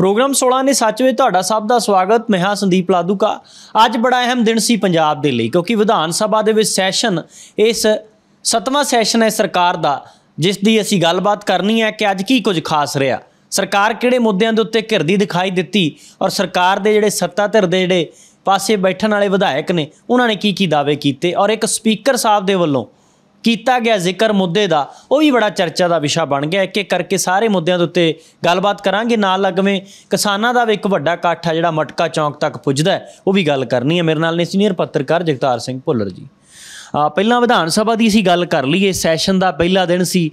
programme 16 ਨੇ ਸੱਚ ਵਿੱਚ ਤੁਹਾਡਾ ਸਭ ਦਾ ਸਵਾਗਤ ਮੈਂ ਹਾਂ ਸੰਦੀਪ ਲਾਦੂਕਾ ਅੱਜ ਬੜਾ ਅਹਿਮ ਦਿਨ ਸੀ ਪੰਜਾਬ ਦੇ ਲਈ ਕਿਉਂਕਿ ਵਿਧਾਨ ਸਭਾ ਦੇ ਵਿੱਚ ਸੈਸ਼ਨ ਇਸ 7ਵਾਂ ਸੈਸ਼ਨ ਹੈ ਸਰਕਾਰ ਦਾ ਜਿਸ ਦੀ ਅਸੀਂ ਗੱਲਬਾਤ ਕਰਨੀ ਹੈ ਕਿ ਅੱਜ ਕੀ ਕੁਝ ਖਾਸ ਰਿਹਾ ਸਰਕਾਰ ਕਿਹੜੇ ਮੁੱਦਿਆਂ ਦੇ ਉੱਤੇ ਘਿਰਦੀ ਦਿਖਾਈ ਦਿੱਤੀ ਔਰ ਸਰਕਾਰ ਦੇ ਜਿਹੜੇ ਸੱਤਾ ਧਿਰ ਦੇ ਜਿਹੜੇ ਪਾਸੇ ਬੈਠਣ ਵਾਲੇ ਵਿਧਾਇਕ ਨੇ ਉਹਨਾਂ ਨੇ ਕੀ ਕੀ ਦਾਅਵੇ ਕੀਤੇ ਔਰ ਇੱਕ ਸਪੀਕਰ ਸਾਹਿਬ ਦੇ ਵੱਲੋਂ ਕੀਤਾ ਗਿਆ ਜ਼ਿਕਰ ਮੁੱਦੇ ਦਾ ਉਹ ਵੀ ਬੜਾ ਚਰਚਾ ਦਾ ਵਿਸ਼ਾ ਬਣ ਗਿਆ ਇੱਕ ਇੱਕ ਕਰਕੇ ਸਾਰੇ ਮੁੱਦਿਆਂ ਦੇ ਉੱਤੇ ਗੱਲਬਾਤ ਕਰਾਂਗੇ ਨਾਲ ਲੱਗਵੇਂ ਕਿਸਾਨਾਂ ਦਾ ਵੀ ਇੱਕ ਵੱਡਾ ਇਕੱਠ ਆ ਜਿਹੜਾ ਮਟਕਾ ਚੌਂਕ ਤੱਕ ਪੁੱਜਦਾ ਉਹ ਵੀ ਗੱਲ ਕਰਨੀ ਹੈ ਮੇਰੇ ਨਾਲ ਨੇ ਸੀਨੀਅਰ ਪੱਤਰਕਾਰ ਜਗਤਾਰ ਸਿੰਘ ਭੁੱਲਰ ਜੀ ਪਹਿਲਾਂ ਵਿਧਾਨ ਸਭਾ ਦੀ ਅਸੀਂ ਗੱਲ ਕਰ ਲਈਏ ਸੈਸ਼ਨ ਦਾ ਪਹਿਲਾ ਦਿਨ ਸੀ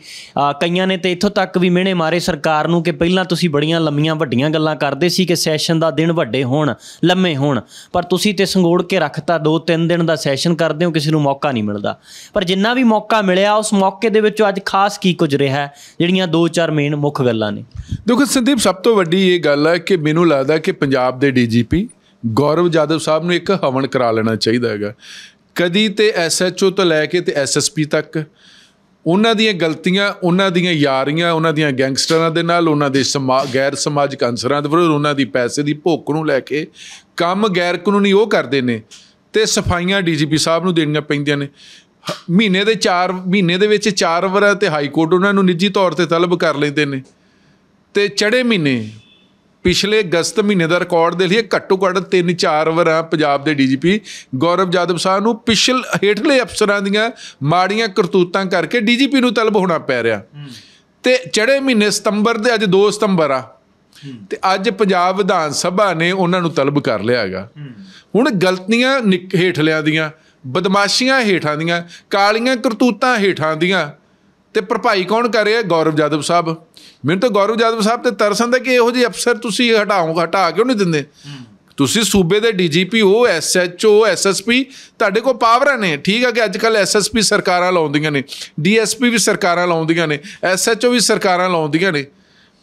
ਕਈਆਂ ਨੇ ਤੇ ਇੱਥੋਂ ਤੱਕ ਵੀ ਮਿਹਣੇ ਮਾਰੇ ਸਰਕਾਰ ਨੂੰ ਕਿ ਪਹਿਲਾਂ ਤੁਸੀਂ ਬੜੀਆਂ ਲੰਮੀਆਂ ਵੱਡੀਆਂ ਗੱਲਾਂ ਕਰਦੇ ਸੀ ਕਿ ਸੈਸ਼ਨ ਦਾ ਦਿਨ ਵੱਡੇ ਹੋਣ ਲੰਮੇ ਹੋਣ ਪਰ ਤੁਸੀਂ ਤੇ ਸੰਗੋੜ ਕੇ ਰੱਖਤਾ 2-3 ਦਿਨ ਦਾ ਸੈਸ਼ਨ ਕਰਦੇ ਹੋ ਕਿਸੇ ਨੂੰ ਮੌਕਾ ਨਹੀਂ ਮਿਲਦਾ ਪਰ ਜਿੰਨਾ ਵੀ ਮੌਕਾ ਮਿਲਿਆ ਉਸ ਮੌਕੇ ਦੇ ਵਿੱਚੋਂ ਅੱਜ ਖਾਸ ਕੀ ਕੁਝ ਰਿਹਾ ਜਿਹੜੀਆਂ 2-4 ਮੇਨ ਮੁੱਖ ਗੱਲਾਂ ਨੇ ਦੇਖੋ ਸੰਦੀਪ ਸਭ ਤੋਂ ਵੱਡੀ ਇਹ ਗੱਲ ਹੈ ਕਿ ਮੈਨੂੰ ਲੱਗਦਾ ਕਿ ਪੰਜਾਬ ਦੇ ਡੀਜੀਪੀ ਗੌਰਵ ਜਾਦਵ ਸਾਹਿਬ ਨੂੰ ਇੱਕ ਹਵਨ ਕਰਾ ਲੈਣਾ ਚਾਹੀਦਾ ਹੈਗਾ ਕਦੀ ਤੇ ਐਸਐਚਓ ਤੋਂ ਲੈ ਕੇ ਤੇ ਐਸਐਸਪੀ ਤੱਕ ਉਹਨਾਂ ਦੀਆਂ ਗਲਤੀਆਂ ਉਹਨਾਂ ਦੀਆਂ ਯਾਰੀਆਂ ਉਹਨਾਂ ਦੀਆਂ ਗੈਂਗਸਟਰਾਂ ਦੇ ਨਾਲ ਉਹਨਾਂ ਦੇ ਗੈਰ ਸਮਾਜਿਕ ਅੰਸਰਾਂ ਦੇ ਵਿਰੁੱਧ ਉਹਨਾਂ ਦੀ ਪੈਸੇ ਦੀ ਭੁੱਖ ਨੂੰ ਲੈ ਕੇ ਕੰਮ ਗੈਰ ਕਾਨੂੰਨੀ ਉਹ ਕਰਦੇ ਨੇ ਤੇ ਸਫਾਈਆਂ ਡੀਜੀਪੀ ਸਾਹਿਬ ਨੂੰ ਦੇਣੀਆਂ ਪੈਂਦੀਆਂ ਨੇ ਮਹੀਨੇ ਦੇ 4 ਮਹੀਨੇ ਦੇ ਵਿੱਚ 4 ਵਾਰ ਤੇ ਹਾਈ ਕੋਰਟ ਉਹਨਾਂ ਨੂੰ ਨਿੱਜੀ ਤੌਰ ਤੇ ਤਲਬ ਕਰ ਲੈਂਦੇ ਨੇ ਤੇ ਚੜੇ ਮਹੀਨੇ ਪਿਛਲੇ ਅਗਸਤ ਮਹੀਨੇ ਦਾ ਰਿਕਾਰਡ ਦੇ ਲਈ ਘੱਟੋ ਘੱਟ 3-4 ਵਾਰਾਂ ਪੰਜਾਬ ਦੇ ਡੀਜੀਪੀ ਗੌਰਵ ਜਾਦਵ ਸਾਹਿਬ ਨੂੰ ਪਿਛਲ ਹੇਠਲੇ ਅਫਸਰਾਂ ਦੀਆਂ ਮਾੜੀਆਂ ਕਰਤੂਤਾਂ ਕਰਕੇ ਡੀਜੀਪੀ ਨੂੰ ਤਲਬ ਹੋਣਾ ਪੈ ਰਿਹਾ ਤੇ ਚੜੇ ਮਹੀਨੇ ਸਤੰਬਰ ਦੇ ਅੱਜ 2 ਸਤੰਬਰ ਆ ਤੇ ਅੱਜ ਪੰਜਾਬ ਵਿਧਾਨ ਸਭਾ ਨੇ ਉਹਨਾਂ ਨੂੰ ਤਲਬ ਕਰ ਲਿਆ ਹੈਗਾ ਹੁਣ ਗਲਤੀਆਂ ਹੇਠਲਿਆਂ ਦੀਆਂ ਬਦਮਾਸ਼ੀਆਂ ਹੇਠਾਂ ਦੀਆਂ ਕਾਲੀਆਂ ਕਰਤੂਤਾਂ ਹੇਠਾਂ ਦੀਆਂ ਤੇ ਭਰਪਾਈ ਕੌਣ ਕਰ ਰਿਹਾ ਗੌਰਵ ਜਾਦਵ ਸਾਹਿਬ ਮੈਨੂੰ ਤਾਂ ਗੌਰਵ ਜਾਦਵ ਸਾਹਿਬ ਤੇ ਤਰਸ ਆਉਂਦਾ ਕਿ ਇਹੋ ਜਿਹੇ ਅਫਸਰ ਤੁਸੀਂ ਹਟਾਓ ਹਟਾ ਕਿਉਂ ਨਹੀਂ ਦਿੰਦੇ ਤੁਸੀਂ ਸੂਬੇ ਦੇ ਡੀਜੀਪੀ ਹੋ ਐਸਐਚਓ ਐਸਐਸਪੀ ਤੁਹਾਡੇ ਕੋਲ ਪਾਵਰਾਂ ਨੇ ਠੀਕ ਹੈ ਕਿ ਅੱਜ ਕੱਲ ਐਸਐਸਪੀ ਸਰਕਾਰਾਂ ਲਾਉਂਦੀਆਂ ਨੇ ਡੀਐਸਪੀ ਵੀ ਸਰਕਾਰਾਂ ਲਾਉਂਦੀਆਂ ਨੇ ਐਸਐਚਓ ਵੀ ਸਰਕਾਰਾਂ ਲਾਉਂਦੀਆਂ ਨੇ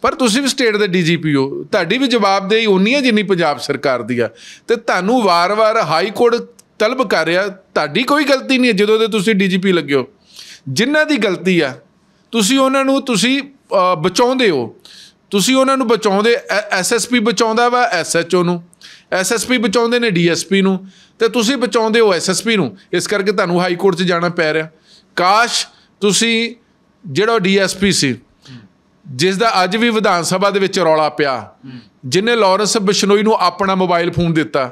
ਪਰ ਤੁਸੀਂ ਵੀ ਸਟੇਟ ਦੇ ਡੀਜੀਪੀ ਹੋ ਤੁਹਾਡੀ ਵੀ ਜਵਾਬਦੇਹੀ ਉਨੀ ਹੈ ਜਿੰਨੀ ਪੰਜਾਬ ਸਰਕਾਰ ਦੀ ਆ ਤੇ ਤੁਹਾਨੂੰ ਵਾਰ-ਵਾਰ ਹਾਈ ਕੋਰਟ ਤਲਬ ਕਰ ਰਿਹਾ ਤੁਹਾਡੀ ਕੋਈ ਗਲਤੀ ਨਹੀਂ ਹੈ ਜਦੋਂ ਦੇ ਤੁਸੀਂ ਡੀਜੀਪੀ ਲੱਗੇ ਹੋ ਜਿਨ੍ਹਾਂ ਦੀ ਗਲਤੀ ਆ ਤੁਸੀਂ ਉਹਨਾਂ ਨੂੰ ਤੁਸੀਂ ਬਚਾਉਂਦੇ ਹੋ ਤੁਸੀਂ ਉਹਨਾਂ ਨੂੰ ਬਚਾਉਂਦੇ ਐਸਐਸਪੀ ਬਚਾਉਂਦਾ ਵਾ ਐਸਐਚਓ ਨੂੰ ਐਸਐਸਪੀ ਬਚਾਉਂਦੇ ਨੇ ਡੀਐਸਪੀ ਨੂੰ ਤੇ ਤੁਸੀਂ ਬਚਾਉਂਦੇ ਹੋ ਐਸਐਸਪੀ ਨੂੰ ਇਸ ਕਰਕੇ ਤੁਹਾਨੂੰ ਹਾਈ ਕੋਰਟ 'ਚ ਜਾਣਾ ਪੈ ਰਿਹਾ ਕਾਸ਼ ਤੁਸੀਂ ਜਿਹੜਾ ਡੀਐਸਪੀ ਸੀ ਜਿਸ ਦਾ ਅੱਜ ਵੀ ਵਿਧਾਨ ਸਭਾ ਦੇ ਵਿੱਚ ਰੌਲਾ ਪਿਆ ਜਿਨੇ ਲਾਰੈਂਸ ਬਿਸ਼ਨੋਈ ਨੂੰ ਆਪਣਾ ਮੋਬਾਈਲ ਫੋਨ ਦਿੱਤਾ